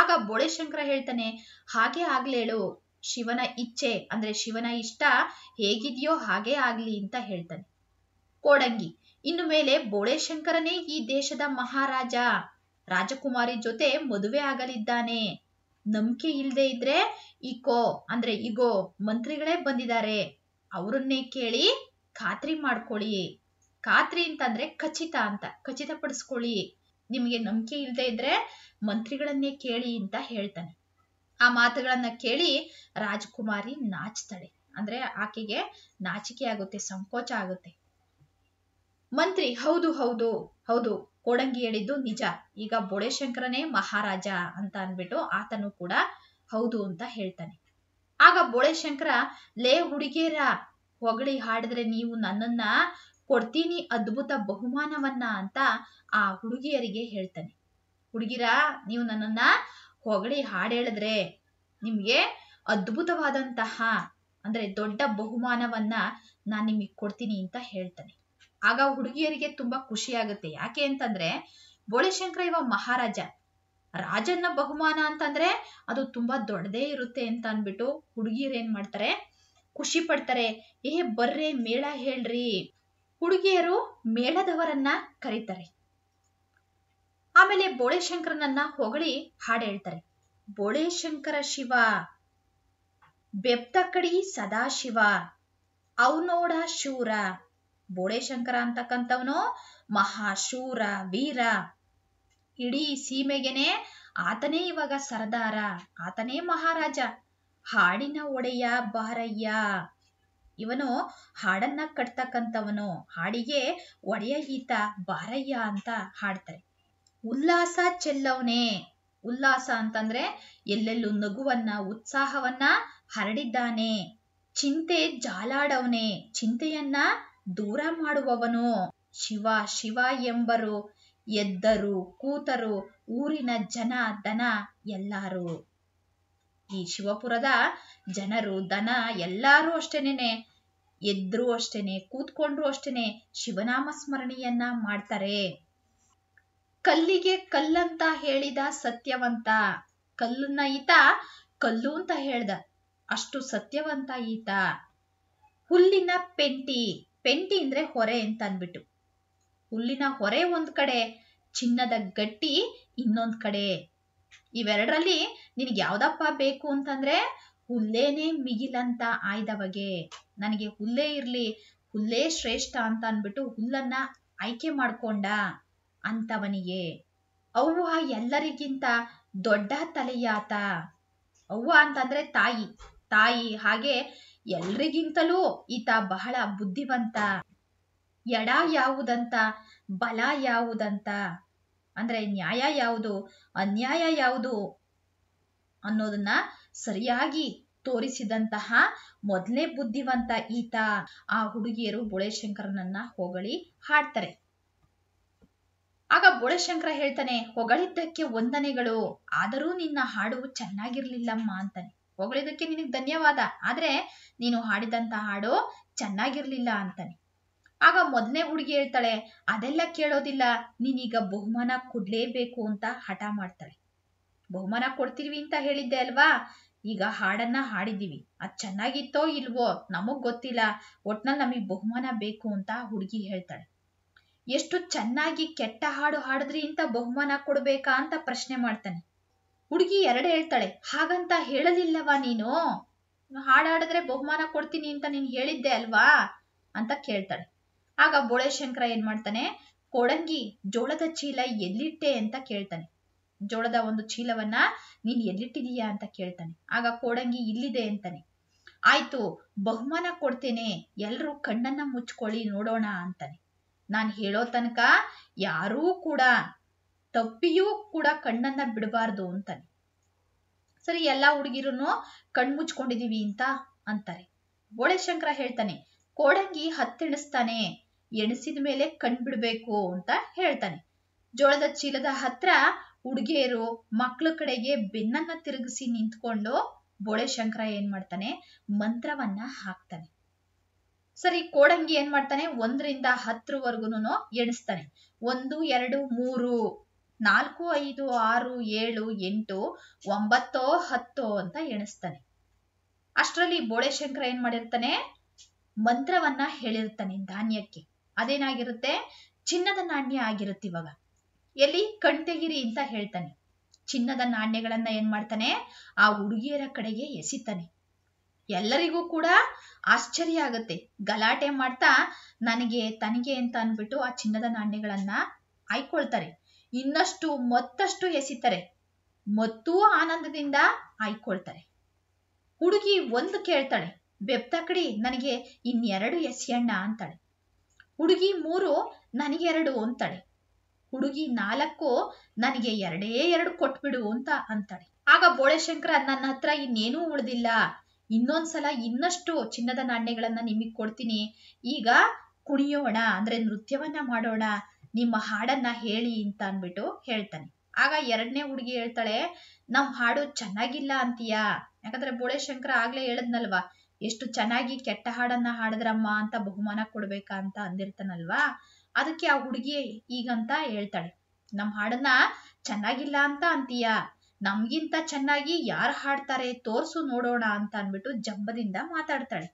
ಆಗ ಬೊಳೆಶಂಕರ ಶಂಕರ ಹೇಳ್ತಾನೆ ಹಾಗೆ ಆಗ್ಲೇಳು ಶಿವನ ಇಚ್ಛೆ ಅಂದ್ರೆ ಶಿವನ ಇಷ್ಟ ಹೇಗಿದೆಯೋ ಹಾಗೆ ಆಗ್ಲಿ ಅಂತ ಹೇಳ್ತಾನೆ ಕೋಡಂಗಿ ಇನ್ನು ಮೇಲೆ ಬೋಳೆ ಶಂಕರನೇ ಈ ದೇಶದ ಮಹಾರಾಜ ರಾಜಕುಮಾರಿ ಜೊತೆ ಮದುವೆ ಆಗಲಿದ್ದಾನೆ ನಂಬಿಕೆ ಇಲ್ಲದೆ ಇದ್ರೆ ಇಕೋ ಅಂದ್ರೆ ಇಗೋ ಮಂತ್ರಿಗಳೇ ಬಂದಿದ್ದಾರೆ ಅವರನ್ನೇ ಕೇಳಿ ಖಾತ್ರಿ ಮಾಡ್ಕೊಳ್ಳಿ ಖಾತ್ರಿ ಅಂತಂದ್ರೆ ಖಚಿತ ಅಂತ ಪಡಿಸ್ಕೊಳ್ಳಿ ನಿಮಗೆ ನಂಬಿಕೆ ಇಲ್ಲದೆ ಇದ್ರೆ ಮಂತ್ರಿಗಳನ್ನೇ ಕೇಳಿ ಅಂತ ಹೇಳ್ತಾನೆ ಆ ಮಾತುಗಳನ್ನ ಕೇಳಿ ರಾಜಕುಮಾರಿ ನಾಚ್ತಾಳೆ ಅಂದ್ರೆ ಆಕೆಗೆ ನಾಚಿಕೆ ಆಗುತ್ತೆ ಸಂಕೋಚ ಆಗುತ್ತೆ ಮಂತ್ರಿ ಹೌದು ಹೌದು ಹೌದು ಕೋಡಂಗಿ ಹೇಳಿದ್ದು ನಿಜ ಈಗ ಬೋಳೆಶಂಕರನೇ ಮಹಾರಾಜ ಅಂತ ಅಂದ್ಬಿಟ್ಟು ಆತನು ಕೂಡ ಹೌದು ಅಂತ ಹೇಳ್ತಾನೆ ಆಗ ಬೋಳೆಶಂಕರ ಲೇ ಹುಡುಗಿಯರ ಹೊಗಳಿ ಹಾಡಿದ್ರೆ ನೀವು ನನ್ನನ್ನ ಕೊಡ್ತೀನಿ ಅದ್ಭುತ ಬಹುಮಾನವನ್ನ ಅಂತ ಆ ಹುಡುಗಿಯರಿಗೆ ಹೇಳ್ತಾನೆ ಹುಡುಗಿರ ನೀವು ನನ್ನನ್ನ ಹೊಗಳಿ ಹಾಡೇಳಿದ್ರೆ ನಿಮ್ಗೆ ಅದ್ಭುತವಾದಂತಹ ಅಂದ್ರೆ ದೊಡ್ಡ ಬಹುಮಾನವನ್ನ ನಾನು ನಿಮಗೆ ಕೊಡ್ತೀನಿ ಅಂತ ಹೇಳ್ತಾನೆ ಆಗ ಹುಡುಗಿಯರಿಗೆ ತುಂಬಾ ಖುಷಿ ಆಗುತ್ತೆ ಯಾಕೆ ಅಂತಂದ್ರೆ ಬೋಳೆಶಂಕರ ಇವ ಮಹಾರಾಜ ರಾಜನ ಬಹುಮಾನ ಅಂತಂದ್ರೆ ಅದು ತುಂಬಾ ದೊಡ್ಡದೇ ಇರುತ್ತೆ ಅಂತ ಅನ್ಬಿಟ್ಟು ಹುಡುಗಿಯರು ಏನ್ ಮಾಡ್ತಾರೆ ಖುಷಿ ಪಡ್ತಾರೆ ಏ ಬರ್ರೆ ಮೇಳ ಹೇಳ್ರಿ ಹುಡುಗಿಯರು ಮೇಳದವರನ್ನ ಕರೀತಾರೆ ಆಮೇಲೆ ಬೋಳೆಶಂಕರನನ್ನ ಹೊಗಳಿ ಹಾಡು ಹೇಳ್ತಾರೆ ಬೋಳೆಶಂಕರ ಶಿವ ಬೆಪ್ತ ಕಡಿ ಸದಾಶಿವ ಅವನೋಡ ಶೂರ ಬೋಳೆ ಅಂತಕ್ಕಂಥವನು ಮಹಾಶೂರ ವೀರ ಇಡೀ ಸೀಮೆಗೆನೆ ಆತನೇ ಇವಾಗ ಸರದಾರ ಆತನೇ ಮಹಾರಾಜ ಹಾಡಿನ ಒಡೆಯ ಬಾರಯ್ಯ ಇವನು ಹಾಡನ್ನ ಕಟ್ತಕ್ಕಂಥವನು ಹಾಡಿಗೆ ಒಡೆಯ ಈತ ಬಾರಯ್ಯ ಅಂತ ಹಾಡ್ತಾರೆ ಉಲ್ಲಾಸ ಚೆಲ್ಲವನೇ ಉಲ್ಲಾಸ ಅಂತಂದ್ರೆ ಎಲ್ಲೆಲ್ಲೂ ನಗುವನ್ನ ಉತ್ಸಾಹವನ್ನ ಹರಡಿದ್ದಾನೆ ಚಿಂತೆ ಜಾಲಾಡವನೇ ಚಿಂತೆಯನ್ನ ದೂರ ಮಾಡುವವನು ಶಿವ ಶಿವ ಎಂಬರು ಎದ್ದರು ಕೂತರು ಊರಿನ ಜನ ದನ ಎಲ್ಲಾರು ಈ ಶಿವಪುರದ ಜನರು ದನ ಎಲ್ಲಾರು ಅಷ್ಟೇನೆ ಎದ್ರು ಅಷ್ಟೇನೆ ಕೂತ್ಕೊಂಡ್ರು ಅಷ್ಟೇನೆ ಶಿವನಾಮ ಸ್ಮರಣೆಯನ್ನ ಮಾಡ್ತಾರೆ ಕಲ್ಲಿಗೆ ಕಲ್ಲಂತ ಹೇಳಿದ ಸತ್ಯವಂತ ಕಲ್ಲನ್ನ ಈತ ಕಲ್ಲು ಅಂತ ಹೇಳ್ದ ಅಷ್ಟು ಸತ್ಯವಂತ ಈತ ಹುಲ್ಲಿನ ಪೆಂಟಿ ಪೆಂಟಿ ಅಂದ್ರೆ ಹೊರೆ ಅಂತ ಅಂದ್ಬಿಟ್ಟು ಹುಲ್ಲಿನ ಹೊರೆ ಒಂದ್ ಕಡೆ ಚಿನ್ನದ ಗಟ್ಟಿ ಇನ್ನೊಂದ್ ಕಡೆ ಇವೆರಡರಲ್ಲಿ ನಿನಗೆ ಯಾವ್ದಪ್ಪ ಬೇಕು ಅಂತಂದ್ರೆ ಹುಲ್ಲೇನೆ ಮಿಗಿಲಂತ ಬಗೆ ನನಗೆ ಹುಲ್ಲೇ ಇರ್ಲಿ ಹುಲ್ಲೇ ಶ್ರೇಷ್ಠ ಅಂತ ಅಂದ್ಬಿಟ್ಟು ಹುಲ್ಲನ್ನ ಆಯ್ಕೆ ಮಾಡ್ಕೊಂಡ ಅಂತವನಿಗೆ ಅವ್ವ ಎಲ್ಲರಿಗಿಂತ ದೊಡ್ಡ ತಲೆಯಾತ ಅವ್ವ ಅಂತಂದ್ರೆ ತಾಯಿ ತಾಯಿ ಹಾಗೆ ಎಲ್ರಿಗಿಂತಲೂ ಈತ ಬಹಳ ಬುದ್ಧಿವಂತ ಎಡ ಯಾವುದಂತ ಬಲ ಯಾವುದಂತ ಅಂದ್ರೆ ನ್ಯಾಯ ಯಾವುದು ಅನ್ಯಾಯ ಯಾವುದು ಅನ್ನೋದನ್ನ ಸರಿಯಾಗಿ ತೋರಿಸಿದಂತಹ ಮೊದಲನೇ ಬುದ್ಧಿವಂತ ಈತ ಆ ಹುಡುಗಿಯರು ಬೋಳೆಶಂಕರನನ್ನ ಹೊಗಳಿ ಹಾಡ್ತಾರೆ ಆಗ ಬುಳೆಶಂಕರ ಹೇಳ್ತಾನೆ ಹೊಗಳಿದ್ದಕ್ಕೆ ವಂದನೆಗಳು ಆದರೂ ನಿನ್ನ ಹಾಡು ಚೆನ್ನಾಗಿರ್ಲಿಲ್ಲಮ್ಮ ಅಂತಾನೆ ಹೊಗಳಿದಕ್ಕೆ ನಿನಗೆ ಧನ್ಯವಾದ ಆದರೆ ನೀನು ಹಾಡಿದಂತ ಹಾಡು ಚೆನ್ನಾಗಿರಲಿಲ್ಲ ಅಂತಾನೆ ಆಗ ಮೊದಲನೇ ಹುಡುಗಿ ಹೇಳ್ತಾಳೆ ಅದೆಲ್ಲ ಕೇಳೋದಿಲ್ಲ ನೀನೀಗ ಬಹುಮಾನ ಕೊಡಲೇಬೇಕು ಅಂತ ಹಠ ಮಾಡ್ತಾಳೆ ಬಹುಮಾನ ಕೊಡ್ತೀವಿ ಅಂತ ಹೇಳಿದ್ದೆ ಅಲ್ವಾ ಈಗ ಹಾಡನ್ನ ಹಾಡಿದ್ದೀವಿ ಅದ್ ಚೆನ್ನಾಗಿತ್ತೋ ಇಲ್ವೋ ನಮಗ್ ಗೊತ್ತಿಲ್ಲ ಒಟ್ನಲ್ಲಿ ನಮಗೆ ಬಹುಮಾನ ಬೇಕು ಅಂತ ಹುಡುಗಿ ಹೇಳ್ತಾಳೆ ಎಷ್ಟು ಚೆನ್ನಾಗಿ ಕೆಟ್ಟ ಹಾಡು ಹಾಡಿದ್ರಿ ಅಂತ ಬಹುಮಾನ ಕೊಡ್ಬೇಕಾ ಅಂತ ಪ್ರಶ್ನೆ ಮಾಡ್ತಾನೆ ಹುಡುಗಿ ಎರಡು ಹೇಳ್ತಾಳೆ ಹಾಗಂತ ಹೇಳಲಿಲ್ಲವಾ ನೀನು ಹಾಡಾಡಿದ್ರೆ ಬಹುಮಾನ ಕೊಡ್ತೀನಿ ಅಂತ ನೀನು ಹೇಳಿದ್ದೆ ಅಲ್ವಾ ಅಂತ ಕೇಳ್ತಾಳೆ ಆಗ ಶಂಕರ ಏನ್ ಮಾಡ್ತಾನೆ ಕೊಡಂಗಿ ಜೋಳದ ಚೀಲ ಎಲ್ಲಿಟ್ಟೆ ಅಂತ ಕೇಳ್ತಾನೆ ಜೋಳದ ಒಂದು ಚೀಲವನ್ನ ನೀನ್ ಎಲ್ಲಿಟ್ಟಿದೀಯಾ ಅಂತ ಕೇಳ್ತಾನೆ ಆಗ ಕೋಡಂಗಿ ಇಲ್ಲಿದೆ ಅಂತಾನೆ ಆಯ್ತು ಬಹುಮಾನ ಕೊಡ್ತೇನೆ ಎಲ್ರೂ ಕಣ್ಣನ್ನ ಮುಚ್ಕೊಳ್ಳಿ ನೋಡೋಣ ಅಂತಾನೆ ನಾನು ಹೇಳೋ ತನಕ ಯಾರೂ ಕೂಡ ತಪ್ಪಿಯೂ ಕೂಡ ಕಣ್ಣನ್ನ ಬಿಡಬಾರ್ದು ಅಂತಾನೆ ಸರಿ ಎಲ್ಲಾ ಕಣ್ಣು ಕಣ್ಮುಚ್ಕೊಂಡಿದೀವಿ ಅಂತ ಅಂತಾರೆ ಬೋಳೆ ಶಂಕರ ಹೇಳ್ತಾನೆ ಕೋಡಂಗಿ ಹತ್ತೆಣಿಸ್ತಾನೆ ಎಣಿಸಿದ ಮೇಲೆ ಕಣ್ ಬಿಡ್ಬೇಕು ಅಂತ ಹೇಳ್ತಾನೆ ಜೋಳದ ಚೀಲದ ಹತ್ರ ಹುಡುಗಿಯರು ಮಕ್ಳ ಕಡೆಗೆ ಬೆನ್ನನ್ನ ತಿರುಗಿಸಿ ನಿಂತ್ಕೊಂಡು ಬೋಳೆ ಶಂಕರ ಏನ್ ಮಾಡ್ತಾನೆ ಮಂತ್ರವನ್ನ ಹಾಕ್ತಾನೆ ಸರಿ ಕೋಡಂಗಿ ಏನ್ ಮಾಡ್ತಾನೆ ಒಂದರಿಂದ ಹತ್ತರವರೆಗೂ ಎಣಿಸ್ತಾನೆ ಒಂದು ಎರಡು ಮೂರು ನಾಲ್ಕು ಐದು ಆರು ಏಳು ಎಂಟು ಒಂಬತ್ತೋ ಹತ್ತೋ ಅಂತ ಎಣಿಸ್ತಾನೆ ಅಷ್ಟರಲ್ಲಿ ಬೋಳೆಶಂಕರ ಏನ್ ಮಾಡಿರ್ತಾನೆ ಮಂತ್ರವನ್ನ ಹೇಳಿರ್ತಾನೆ ಧಾನ್ಯಕ್ಕೆ ಅದೇನಾಗಿರುತ್ತೆ ಚಿನ್ನದ ನಾಣ್ಯ ಆಗಿರುತ್ತೆ ಇವಾಗ ಎಲ್ಲಿ ಕಣ್ತೆಗಿರಿ ಅಂತ ಹೇಳ್ತಾನೆ ಚಿನ್ನದ ನಾಣ್ಯಗಳನ್ನ ಏನ್ ಮಾಡ್ತಾನೆ ಆ ಹುಡುಗಿಯರ ಕಡೆಗೆ ಎಸಿತಾನೆ ಎಲ್ಲರಿಗೂ ಕೂಡ ಆಶ್ಚರ್ಯ ಆಗುತ್ತೆ ಗಲಾಟೆ ಮಾಡ್ತಾ ನನಗೆ ತನಗೆ ಅಂತ ಅನ್ಬಿಟ್ಟು ಆ ಚಿನ್ನದ ನಾಣ್ಯಗಳನ್ನ ಆಯ್ಕೊಳ್ತಾರೆ ಇನ್ನಷ್ಟು ಮತ್ತಷ್ಟು ಎಸಿತಾರೆ ಮತ್ತೂ ಆನಂದದಿಂದ ಆಯ್ಕೊಳ್ತಾರೆ ಹುಡುಗಿ ಒಂದು ಕೇಳ್ತಾಳೆ ಬೆಪ್ತಕಡಿ ನನಗೆ ಇನ್ನೆರಡು ಎಸಿ ಅಣ್ಣ ಅಂತಾಳೆ ಹುಡುಗಿ ಮೂರು ನನಗೆರಡು ಅಂತಾಳೆ ಹುಡುಗಿ ನಾಲ್ಕು ನನಗೆ ಎರಡೇ ಎರಡು ಕೊಟ್ಬಿಡು ಅಂತ ಅಂತಾಳೆ ಆಗ ಬೋಳೆಶಂಕರ ನನ್ನ ಹತ್ರ ಇನ್ನೇನೂ ಉಳಿದಿಲ್ಲ ಇನ್ನೊಂದ್ಸಲ ಇನ್ನಷ್ಟು ಚಿನ್ನದ ನಾಣ್ಯಗಳನ್ನ ನಿಮಗೆ ಕೊಡ್ತೀನಿ ಈಗ ಕುಣಿಯೋಣ ಅಂದ್ರೆ ನೃತ್ಯವನ್ನ ಮಾಡೋಣ ನಿಮ್ಮ ಹಾಡನ್ನ ಹೇಳಿ ಅಂತ ಅಂದ್ಬಿಟ್ಟು ಹೇಳ್ತಾನೆ ಆಗ ಎರಡನೇ ಹುಡುಗಿ ಹೇಳ್ತಾಳೆ ನಮ್ಮ ಹಾಡು ಚೆನ್ನಾಗಿಲ್ಲ ಅಂತೀಯಾ ಯಾಕಂದ್ರೆ ಬೋಳೆ ಶಂಕರ ಆಗ್ಲೇ ಹೇಳದ್ನಲ್ವಾ ಎಷ್ಟು ಚೆನ್ನಾಗಿ ಕೆಟ್ಟ ಹಾಡನ್ನ ಹಾಡಿದ್ರಮ್ಮ ಅಂತ ಬಹುಮಾನ ಕೊಡ್ಬೇಕಾ ಅಂತ ಅಂದಿರ್ತಾನಲ್ವಾ ಅದಕ್ಕೆ ಆ ಹುಡುಗಿ ಈಗಂತ ಹೇಳ್ತಾಳೆ ನಮ್ಮ ಹಾಡನ್ನ ಚೆನ್ನಾಗಿಲ್ಲ ಅಂತ ಅಂತೀಯ ನಮ್ಗಿಂತ ಚೆನ್ನಾಗಿ ಯಾರು ಹಾಡ್ತಾರೆ ತೋರ್ಸು ನೋಡೋಣ ಅಂತ ಅನ್ಬಿಟ್ಟು ಜಂಬದಿಂದ ಮಾತಾಡ್ತಾಳೆ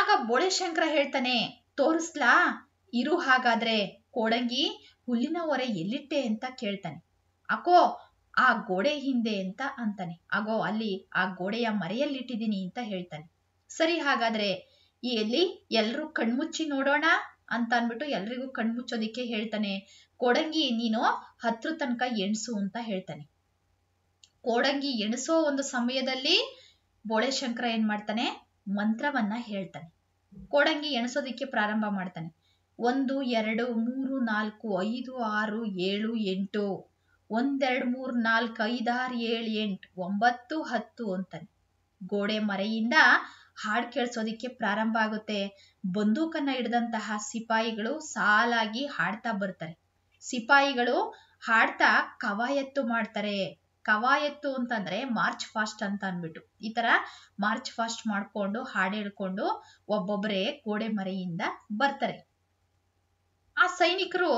ಆಗ ಬೋಳೆ ಶಂಕರ ಹೇಳ್ತಾನೆ ತೋರಿಸ್ಲಾ ಇರು ಹಾಗಾದ್ರೆ ಕೊಡಂಗಿ ಹುಲ್ಲಿನ ಹೊರೆ ಎಲ್ಲಿಟ್ಟೆ ಅಂತ ಕೇಳ್ತಾನೆ ಅಕೋ ಆ ಗೋಡೆ ಹಿಂದೆ ಅಂತ ಅಂತಾನೆ ಆಗೋ ಅಲ್ಲಿ ಆ ಗೋಡೆಯ ಮರೆಯಲ್ಲಿಟ್ಟಿದ್ದೀನಿ ಅಂತ ಹೇಳ್ತಾನೆ ಸರಿ ಹಾಗಾದ್ರೆ ಎಲ್ಲಿ ಎಲ್ರು ಕಣ್ಮುಚ್ಚಿ ನೋಡೋಣ ಅಂತ ಅನ್ಬಿಟ್ಟು ಎಲ್ರಿಗೂ ಕಣ್ಮುಚ್ಚೋದಿಕ್ಕೆ ಹೇಳ್ತಾನೆ ಕೊಡಂಗಿ ನೀನು ಹತ್ರ ತನಕ ಎಣ್ಸು ಅಂತ ಹೇಳ್ತಾನೆ ಕೋಡಂಗಿ ಎಣಸೋ ಒಂದು ಸಮಯದಲ್ಲಿ ಬೋಳೆಶಂಕರ ಏನ್ ಮಾಡ್ತಾನೆ ಮಂತ್ರವನ್ನ ಹೇಳ್ತಾನೆ ಕೋಡಂಗಿ ಎಣಸೋದಿಕ್ಕೆ ಪ್ರಾರಂಭ ಮಾಡ್ತಾನೆ ಒಂದು ಎರಡು ಮೂರು ನಾಲ್ಕು ಐದು ಆರು ಏಳು ಎಂಟು ಒಂದೆರಡು ಮೂರು ನಾಲ್ಕು ಐದಾರು ಏಳು ಎಂಟು ಒಂಬತ್ತು ಹತ್ತು ಅಂತಾನೆ ಗೋಡೆ ಮರೆಯಿಂದ ಹಾಡು ಕೇಳಿಸೋದಕ್ಕೆ ಪ್ರಾರಂಭ ಆಗುತ್ತೆ ಬಂದೂಕನ್ನ ಹಿಡಿದಂತಹ ಸಿಪಾಯಿಗಳು ಸಾಲಾಗಿ ಹಾಡ್ತಾ ಬರ್ತಾರೆ ಸಿಪಾಯಿಗಳು ಹಾಡ್ತಾ ಕವಾಯತ್ತು ಮಾಡ್ತಾರೆ ಕವಾಯತ್ತು ಅಂತಂದ್ರೆ ಮಾರ್ಚ್ ಫಾಸ್ಟ್ ಅಂತ ಅಂದ್ಬಿಟ್ಟು ಈ ತರ ಮಾರ್ಚ್ ಫಾಸ್ಟ್ ಮಾಡ್ಕೊಂಡು ಹಾಡು ಹೇಳ್ಕೊಂಡು ಒಬ್ಬೊಬ್ಬರೇ ಗೋಡೆ ಮರೆಯಿಂದ ಬರ್ತಾರೆ ಆ ಸೈನಿಕರು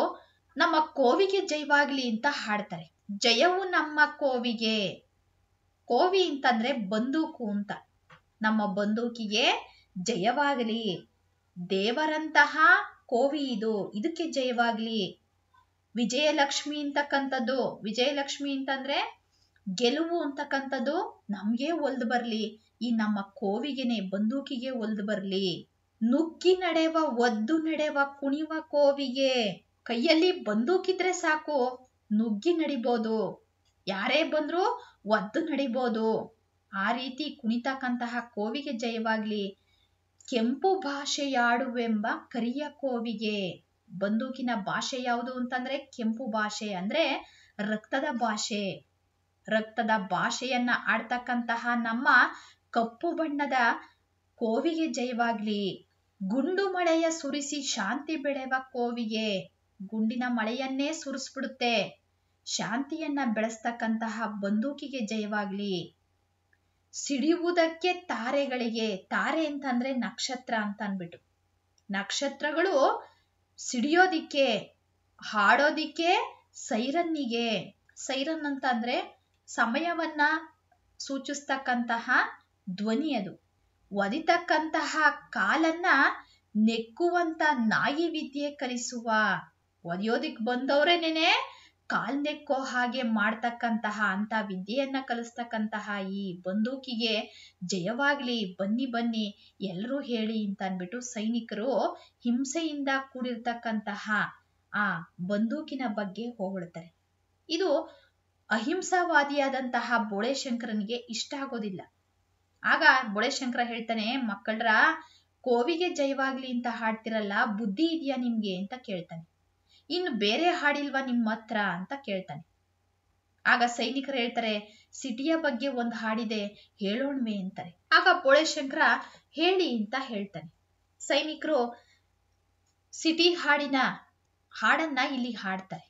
ನಮ್ಮ ಕೋವಿಗೆ ಜಯವಾಗ್ಲಿ ಅಂತ ಹಾಡ್ತಾರೆ ಜಯವು ನಮ್ಮ ಕೋವಿಗೆ ಕೋವಿ ಅಂತಂದ್ರೆ ಬಂದೂಕು ಅಂತ ನಮ್ಮ ಬಂದೂಕಿಗೆ ಜಯವಾಗಲಿ ದೇವರಂತಹ ಕೋವಿ ಇದು ಇದಕ್ಕೆ ಜಯವಾಗ್ಲಿ ವಿಜಯಲಕ್ಷ್ಮಿ ಅಂತಕ್ಕಂಥದ್ದು ವಿಜಯಲಕ್ಷ್ಮಿ ಅಂತಂದ್ರೆ ಗೆಲುವು ಅಂತಕ್ಕಂಥದ್ದು ನಮ್ಗೆ ಒಲ್ದು ಬರ್ಲಿ ಈ ನಮ್ಮ ಕೋವಿಗೆನೆ ಬಂದೂಕಿಗೆ ಒಲ್ದು ಬರ್ಲಿ ನುಗ್ಗಿ ನಡೆವ ಒದ್ದು ನಡೆವ ಕುಣಿವ ಕೋವಿಗೆ ಕೈಯಲ್ಲಿ ಬಂದೂಕಿದ್ರೆ ಸಾಕು ನುಗ್ಗಿ ನಡಿಬೋದು ಯಾರೇ ಬಂದ್ರು ಒದ್ದು ನಡಿಬೋದು ಆ ರೀತಿ ಕುಣಿತಕ್ಕಂತಹ ಕೋವಿಗೆ ಜಯವಾಗ್ಲಿ ಕೆಂಪು ಭಾಷೆಯಾಡುವೆಂಬ ಕರಿಯ ಕೋವಿಗೆ ಬಂದೂಕಿನ ಭಾಷೆ ಯಾವುದು ಅಂತಂದ್ರೆ ಕೆಂಪು ಭಾಷೆ ಅಂದ್ರೆ ರಕ್ತದ ಭಾಷೆ ರಕ್ತದ ಭಾಷೆಯನ್ನ ಆಡ್ತಕ್ಕಂತಹ ನಮ್ಮ ಕಪ್ಪು ಬಣ್ಣದ ಕೋವಿಗೆ ಜಯವಾಗ್ಲಿ ಗುಂಡು ಮಳೆಯ ಸುರಿಸಿ ಶಾಂತಿ ಬೆಳೆವ ಕೋವಿಗೆ ಗುಂಡಿನ ಮಳೆಯನ್ನೇ ಸುರಿಸ್ಬಿಡುತ್ತೆ ಶಾಂತಿಯನ್ನ ಬೆಳೆಸ್ತಕ್ಕಂತಹ ಬಂದೂಕಿಗೆ ಜಯವಾಗ್ಲಿ ಸಿಡಿಯುವುದಕ್ಕೆ ತಾರೆಗಳಿಗೆ ತಾರೆ ಅಂತಂದ್ರೆ ನಕ್ಷತ್ರ ಅಂತ ಅನ್ಬಿಟ್ಟು ನಕ್ಷತ್ರಗಳು ಸಿಡಿಯೋದಿಕ್ಕೆ ಹಾಡೋದಿಕ್ಕೆ ಸೈರನ್ನಿಗೆ ಸೈರನ್ ಅಂತಂದ್ರೆ ಸಮಯವನ್ನ ಸೂಚಿಸ್ತಕ್ಕಂತಹ ಧ್ವನಿ ಅದು ಒದಿತಕ್ಕಂತಹ ಕಾಲನ್ನ ನೆಕ್ಕುವಂತ ನಾಯಿ ವಿದ್ಯೆ ಕಲಿಸುವ ಒದಿಯೋದಿಕ್ ಬಂದವರೇನೇನೆ ಕಾಲ್ ನೆಕ್ಕೋ ಹಾಗೆ ಮಾಡ್ತಕ್ಕಂತಹ ಅಂತ ವಿದ್ಯೆಯನ್ನ ಕಲಿಸ್ತಕ್ಕಂತಹ ಈ ಬಂದೂಕಿಗೆ ಜಯವಾಗ್ಲಿ ಬನ್ನಿ ಬನ್ನಿ ಎಲ್ರು ಹೇಳಿ ಅಂತ ಅಂದ್ಬಿಟ್ಟು ಸೈನಿಕರು ಹಿಂಸೆಯಿಂದ ಕೂಡಿರ್ತಕ್ಕಂತಹ ಆ ಬಂದೂಕಿನ ಬಗ್ಗೆ ಹೊಗಳ್ತಾರೆ ಇದು ಅಹಿಂಸಾವಾದಿಯಾದಂತಹ ಬೋಳೆ ಶಂಕರನಿಗೆ ಇಷ್ಟ ಆಗೋದಿಲ್ಲ ಆಗ ಬೊಳೆಶಂಕರ ಶಂಕರ ಹೇಳ್ತಾನೆ ಮಕ್ಕಳ್ರ ಕೋವಿಗೆ ಜೈವಾಗ್ಲಿ ಅಂತ ಹಾಡ್ತಿರಲ್ಲ ಬುದ್ಧಿ ಇದೆಯಾ ನಿಮ್ಗೆ ಅಂತ ಕೇಳ್ತಾನೆ ಇನ್ನು ಬೇರೆ ಹಾಡಿಲ್ವಾ ನಿಮ್ಮ ಹತ್ರ ಅಂತ ಕೇಳ್ತಾನೆ ಆಗ ಸೈನಿಕರು ಹೇಳ್ತಾರೆ ಸಿಟಿಯ ಬಗ್ಗೆ ಒಂದು ಹಾಡಿದೆ ಹೇಳೋಣ್ಮೆ ಅಂತಾರೆ ಆಗ ಬೊಳೆಶಂಕರ ಶಂಕರ ಹೇಳಿ ಅಂತ ಹೇಳ್ತಾನೆ ಸೈನಿಕರು ಸಿಟಿ ಹಾಡಿನ ಹಾಡನ್ನ ಇಲ್ಲಿ ಹಾಡ್ತಾರೆ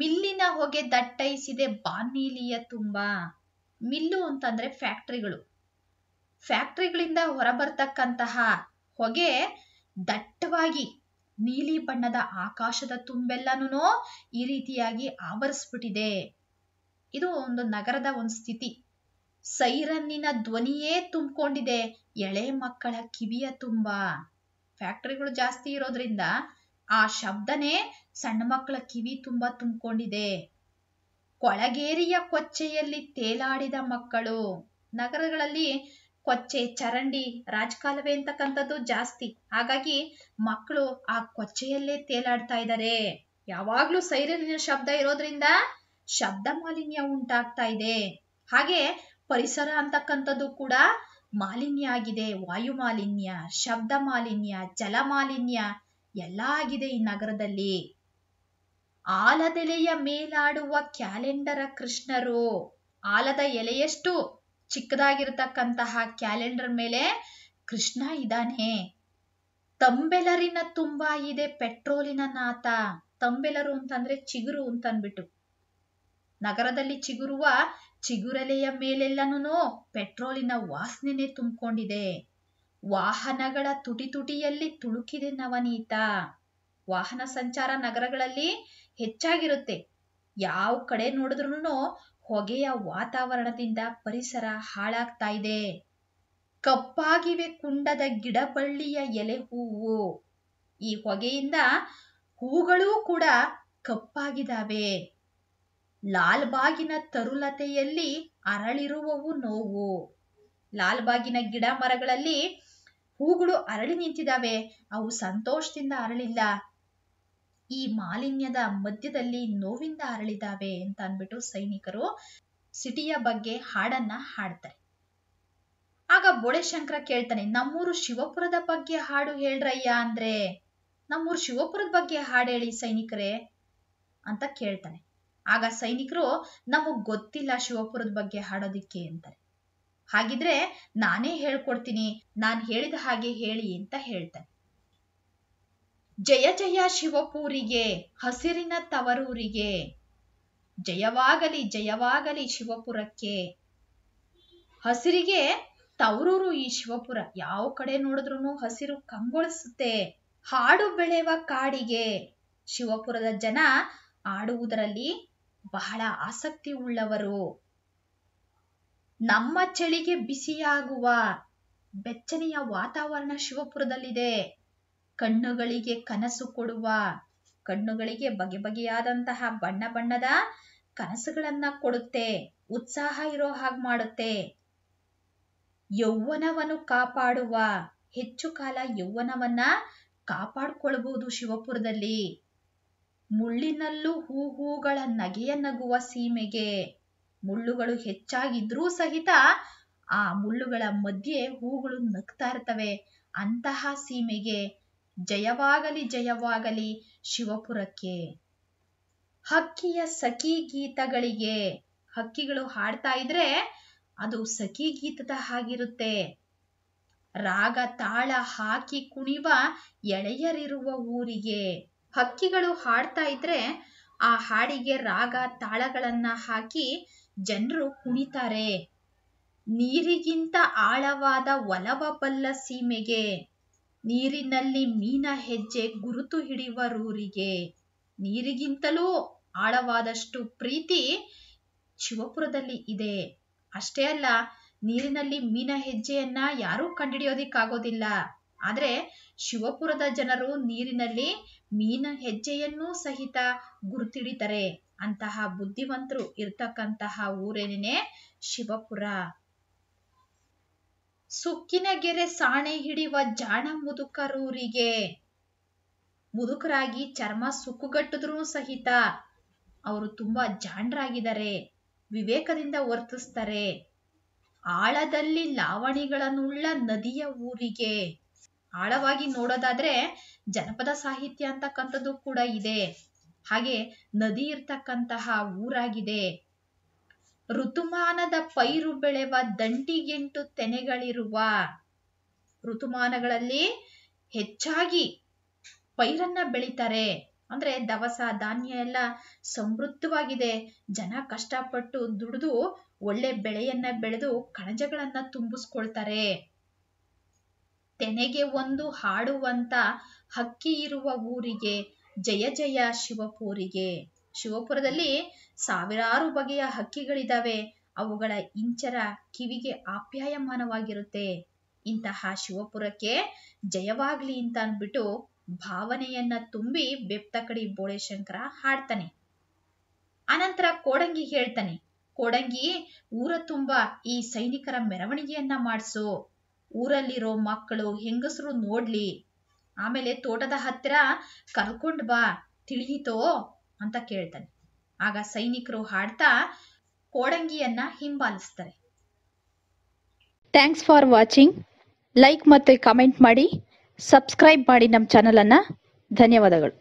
ಮಿಲ್ಲಿನ ಹೊಗೆ ದಟ್ಟೈಸಿದೆ ಬಾನೀಲಿಯ ತುಂಬಾ ಮಿಲ್ಲು ಅಂತಂದ್ರೆ ಫ್ಯಾಕ್ಟ್ರಿಗಳು ಫ್ಯಾಕ್ಟ್ರಿಗಳಿಂದ ಹೊರಬರ್ತಕ್ಕಂತಹ ಹೊಗೆ ದಟ್ಟವಾಗಿ ನೀಲಿ ಬಣ್ಣದ ಆಕಾಶದ ತುಂಬೆಲ್ಲನೂ ಈ ರೀತಿಯಾಗಿ ಆವರಿಸ್ಬಿಟ್ಟಿದೆ ಇದು ಒಂದು ನಗರದ ಒಂದು ಸ್ಥಿತಿ ಸೈರನ್ನಿನ ಧ್ವನಿಯೇ ತುಂಬಿಕೊಂಡಿದೆ ಎಳೆ ಮಕ್ಕಳ ಕಿವಿಯ ತುಂಬ ಫ್ಯಾಕ್ಟ್ರಿಗಳು ಜಾಸ್ತಿ ಇರೋದ್ರಿಂದ ಆ ಶಬ್ದನೇ ಸಣ್ಣ ಮಕ್ಕಳ ಕಿವಿ ತುಂಬ ತುಂಬಿಕೊಂಡಿದೆ ಕೊಳಗೇರಿಯ ಕೊಚ್ಚೆಯಲ್ಲಿ ತೇಲಾಡಿದ ಮಕ್ಕಳು ನಗರಗಳಲ್ಲಿ ಕೊಚ್ಚೆ ಚರಂಡಿ ರಾಜಕಾಲವೇ ಅಂತಕ್ಕಂಥದ್ದು ಜಾಸ್ತಿ ಹಾಗಾಗಿ ಮಕ್ಕಳು ಆ ಕೊಚ್ಚೆಯಲ್ಲೇ ತೇಲಾಡ್ತಾ ಇದಾರೆ ಯಾವಾಗ್ಲೂ ಸೈರನ ಶಬ್ದ ಇರೋದ್ರಿಂದ ಶಬ್ದ ಮಾಲಿನ್ಯ ಉಂಟಾಗ್ತಾ ಇದೆ ಹಾಗೆ ಪರಿಸರ ಅಂತಕ್ಕಂಥದ್ದು ಕೂಡ ಮಾಲಿನ್ಯ ಆಗಿದೆ ವಾಯು ಮಾಲಿನ್ಯ ಶಬ್ದ ಮಾಲಿನ್ಯ ಜಲ ಮಾಲಿನ್ಯ ಎಲ್ಲ ಆಗಿದೆ ಈ ನಗರದಲ್ಲಿ ಆಲದೆಲೆಯ ಮೇಲಾಡುವ ಕ್ಯಾಲೆಂಡರ ಕೃಷ್ಣರು ಆಲದ ಎಲೆಯಷ್ಟು ಚಿಕ್ಕದಾಗಿರತಕ್ಕಂತಹ ಕ್ಯಾಲೆಂಡರ್ ಮೇಲೆ ಕೃಷ್ಣ ಇದ್ದಾನೆ ತಂಬೆಲರಿನ ತುಂಬಾ ಇದೆ ಪೆಟ್ರೋಲಿನ ನಾತ ತಂಬೆಲರು ಅಂತಂದ್ರೆ ಚಿಗುರು ಅಂತ ಅಂದ್ಬಿಟ್ಟು ನಗರದಲ್ಲಿ ಚಿಗುರುವ ಚಿಗುರೆಲೆಯ ಮೇಲೆಲ್ಲನೂ ಪೆಟ್ರೋಲಿನ ವಾಸನೆನೆ ತುಂಬಿಕೊಂಡಿದೆ ವಾಹನಗಳ ತುಟಿ ತುಟಿಯಲ್ಲಿ ತುಳುಕಿದೆ ನವನೀತ ವಾಹನ ಸಂಚಾರ ನಗರಗಳಲ್ಲಿ ಹೆಚ್ಚಾಗಿರುತ್ತೆ ಯಾವ ಕಡೆ ನೋಡಿದ್ರೂ ಹೊಗೆಯ ವಾತಾವರಣದಿಂದ ಪರಿಸರ ಹಾಳಾಗ್ತಾ ಇದೆ ಕಪ್ಪಾಗಿವೆ ಕುಂಡದ ಗಿಡಬಳ್ಳಿಯ ಎಲೆ ಹೂವು ಈ ಹೊಗೆಯಿಂದ ಹೂಗಳೂ ಕೂಡ ಕಪ್ಪಾಗಿದ್ದಾವೆ ಲಾಲ್ಬಾಗಿನ ತರುಲತೆಯಲ್ಲಿ ಅರಳಿರುವವು ನೋವು ಲಾಲ್ಬಾಗಿನ ಗಿಡ ಮರಗಳಲ್ಲಿ ಹೂಗಳು ಅರಳಿ ನಿಂತಿದ್ದಾವೆ ಅವು ಸಂತೋಷದಿಂದ ಅರಳಿಲ್ಲ ಈ ಮಾಲಿನ್ಯದ ಮಧ್ಯದಲ್ಲಿ ನೋವಿಂದ ಅರಳಿದಾವೆ ಅಂತ ಅಂದ್ಬಿಟ್ಟು ಸೈನಿಕರು ಸಿಟಿಯ ಬಗ್ಗೆ ಹಾಡನ್ನ ಹಾಡ್ತಾರೆ ಆಗ ಬೋಳೆಶಂಕರ ಕೇಳ್ತಾನೆ ನಮ್ಮೂರು ಶಿವಪುರದ ಬಗ್ಗೆ ಹಾಡು ಹೇಳ್ರಯ್ಯ ಅಂದ್ರೆ ನಮ್ಮೂರು ಶಿವಪುರದ ಬಗ್ಗೆ ಹಾಡು ಹೇಳಿ ಸೈನಿಕರೇ ಅಂತ ಕೇಳ್ತಾನೆ ಆಗ ಸೈನಿಕರು ನಮಗ್ ಗೊತ್ತಿಲ್ಲ ಶಿವಪುರದ ಬಗ್ಗೆ ಹಾಡೋದಿಕ್ಕೆ ಅಂತಾರೆ ಹಾಗಿದ್ರೆ ನಾನೇ ಹೇಳ್ಕೊಡ್ತೀನಿ ನಾನು ಹೇಳಿದ ಹಾಗೆ ಹೇಳಿ ಅಂತ ಹೇಳ್ತಾನೆ ಜಯ ಜಯ ಶಿವಪೂರಿಗೆ ಹಸಿರಿನ ತವರೂರಿಗೆ ಜಯವಾಗಲಿ ಜಯವಾಗಲಿ ಶಿವಪುರಕ್ಕೆ ಹಸಿರಿಗೆ ತವರೂರು ಈ ಶಿವಪುರ ಯಾವ ಕಡೆ ನೋಡಿದ್ರು ಹಸಿರು ಕಂಗೊಳಿಸುತ್ತೆ ಹಾಡು ಬೆಳೆಯುವ ಕಾಡಿಗೆ ಶಿವಪುರದ ಜನ ಆಡುವುದರಲ್ಲಿ ಬಹಳ ಆಸಕ್ತಿ ಉಳ್ಳವರು ನಮ್ಮ ಚಳಿಗೆ ಬಿಸಿಯಾಗುವ ಬೆಚ್ಚನೆಯ ವಾತಾವರಣ ಶಿವಪುರದಲ್ಲಿದೆ ಕಣ್ಣುಗಳಿಗೆ ಕನಸು ಕೊಡುವ ಕಣ್ಣುಗಳಿಗೆ ಬಗೆ ಬಗೆಯಾದಂತಹ ಬಣ್ಣ ಬಣ್ಣದ ಕನಸುಗಳನ್ನ ಕೊಡುತ್ತೆ ಉತ್ಸಾಹ ಇರೋ ಹಾಗೆ ಮಾಡುತ್ತೆ ಯೌವನವನ್ನು ಕಾಪಾಡುವ ಹೆಚ್ಚು ಕಾಲ ಯೌವನವನ್ನ ಕಾಪಾಡ್ಕೊಳ್ಬಹುದು ಶಿವಪುರದಲ್ಲಿ ಮುಳ್ಳಿನಲ್ಲೂ ಹೂ ಹೂಗಳ ನಗೆಯ ನಗುವ ಸೀಮೆಗೆ ಮುಳ್ಳುಗಳು ಹೆಚ್ಚಾಗಿದ್ರೂ ಸಹಿತ ಆ ಮುಳ್ಳುಗಳ ಮಧ್ಯೆ ಹೂಗಳು ನಗ್ತಾ ಇರ್ತವೆ ಅಂತಹ ಸೀಮೆಗೆ ಜಯವಾಗಲಿ ಜಯವಾಗಲಿ ಶಿವಪುರಕ್ಕೆ ಹಕ್ಕಿಯ ಸಖಿ ಗೀತಗಳಿಗೆ ಹಕ್ಕಿಗಳು ಹಾಡ್ತಾ ಇದ್ರೆ ಅದು ಸಖಿ ಗೀತದ ಹಾಗಿರುತ್ತೆ ರಾಗ ತಾಳ ಹಾಕಿ ಕುಣಿವ ಎಳೆಯರಿರುವ ಊರಿಗೆ ಹಕ್ಕಿಗಳು ಹಾಡ್ತಾ ಇದ್ರೆ ಆ ಹಾಡಿಗೆ ರಾಗ ತಾಳಗಳನ್ನ ಹಾಕಿ ಜನರು ಕುಣಿತಾರೆ ನೀರಿಗಿಂತ ಆಳವಾದ ಒಲವ ಬಲ್ಲ ಸೀಮೆಗೆ ನೀರಿನಲ್ಲಿ ಮೀನ ಹೆಜ್ಜೆ ಗುರುತು ಹಿಡಿಯುವ ರೂರಿಗೆ ನೀರಿಗಿಂತಲೂ ಆಳವಾದಷ್ಟು ಪ್ರೀತಿ ಶಿವಪುರದಲ್ಲಿ ಇದೆ ಅಷ್ಟೇ ಅಲ್ಲ ನೀರಿನಲ್ಲಿ ಮೀನ ಹೆಜ್ಜೆಯನ್ನ ಯಾರೂ ಕಂಡುಹಿಡಿಯೋದಿಕ್ಕಾಗೋದಿಲ್ಲ ಆದರೆ ಶಿವಪುರದ ಜನರು ನೀರಿನಲ್ಲಿ ಮೀನ ಹೆಜ್ಜೆಯನ್ನೂ ಸಹಿತ ಗುರುತಿಡಿತಾರೆ ಅಂತಹ ಬುದ್ಧಿವಂತರು ಇರ್ತಕ್ಕಂತಹ ಊರೇನೇ ಶಿವಪುರ ಸುಕ್ಕಿನ ಗೆರೆ ಸಾಣೆ ಹಿಡಿಯುವ ಜಾಣ ಮುದುಕರೂರಿಗೆ ಮುದುಕರಾಗಿ ಚರ್ಮ ಸುಕ್ಕುಗಟ್ಟಿದ್ರೂ ಸಹಿತ ಅವರು ತುಂಬಾ ಜಾಣರಾಗಿದ್ದಾರೆ ವಿವೇಕದಿಂದ ವರ್ತಿಸ್ತಾರೆ ಆಳದಲ್ಲಿ ಲಾವಣಿಗಳನ್ನುಳ್ಳ ನದಿಯ ಊರಿಗೆ ಆಳವಾಗಿ ನೋಡೋದಾದ್ರೆ ಜನಪದ ಸಾಹಿತ್ಯ ಅಂತಕ್ಕಂಥದ್ದು ಕೂಡ ಇದೆ ಹಾಗೆ ನದಿ ಇರ್ತಕ್ಕಂತಹ ಊರಾಗಿದೆ ಋತುಮಾನದ ಪೈರು ಬೆಳೆವ ದಂಟಿಗೆಂಟು ತೆನೆಗಳಿರುವ ಋತುಮಾನಗಳಲ್ಲಿ ಹೆಚ್ಚಾಗಿ ಪೈರನ್ನ ಬೆಳಿತಾರೆ ಅಂದ್ರೆ ದವಸ ಧಾನ್ಯ ಎಲ್ಲ ಸಮೃದ್ಧವಾಗಿದೆ ಜನ ಕಷ್ಟಪಟ್ಟು ದುಡಿದು ಒಳ್ಳೆ ಬೆಳೆಯನ್ನ ಬೆಳೆದು ಕಣಜಗಳನ್ನ ತುಂಬಿಸ್ಕೊಳ್ತಾರೆ ತೆನೆಗೆ ಒಂದು ಹಾಡುವಂತ ಹಕ್ಕಿ ಇರುವ ಊರಿಗೆ ಜಯ ಜಯ ಶಿವಪೂರಿಗೆ ಶಿವಪುರದಲ್ಲಿ ಸಾವಿರಾರು ಬಗೆಯ ಹಕ್ಕಿಗಳಿದ್ದಾವೆ ಅವುಗಳ ಇಂಚರ ಕಿವಿಗೆ ಆಪ್ಯಾಯಮಾನವಾಗಿರುತ್ತೆ ಇಂತಹ ಶಿವಪುರಕ್ಕೆ ಜಯವಾಗ್ಲಿ ಅಂತ ಅಂದ್ಬಿಟ್ಟು ಭಾವನೆಯನ್ನ ತುಂಬಿ ಬೆಪ್ತಕಡಿ ಶಂಕರ ಹಾಡ್ತಾನೆ ಅನಂತರ ಕೋಡಂಗಿ ಹೇಳ್ತಾನೆ ಕೋಡಂಗಿ ಊರ ತುಂಬ ಈ ಸೈನಿಕರ ಮೆರವಣಿಗೆಯನ್ನ ಮಾಡಿಸು ಊರಲ್ಲಿರೋ ಮಕ್ಕಳು ಹೆಂಗಸರು ನೋಡ್ಲಿ ಆಮೇಲೆ ತೋಟದ ಹತ್ತಿರ ಕರ್ಕೊಂಡ್ ಬಾ ತಿಳಿಯಿತೋ ಅಂತ ಕೇಳ್ತಾನೆ ಆಗ ಸೈನಿಕರು ಹಾಡ್ತಾ ಕೋಡಂಗಿಯನ್ನ ಹಿಂಬಾಲಿಸ್ತಾರೆ ಥ್ಯಾಂಕ್ಸ್ ಫಾರ್ ವಾಚಿಂಗ್ ಲೈಕ್ ಮತ್ತು ಕಮೆಂಟ್ ಮಾಡಿ ಸಬ್ಸ್ಕ್ರೈಬ್ ಮಾಡಿ ನಮ್ಮ ಚಾನಲನ್ನು ಧನ್ಯವಾದಗಳು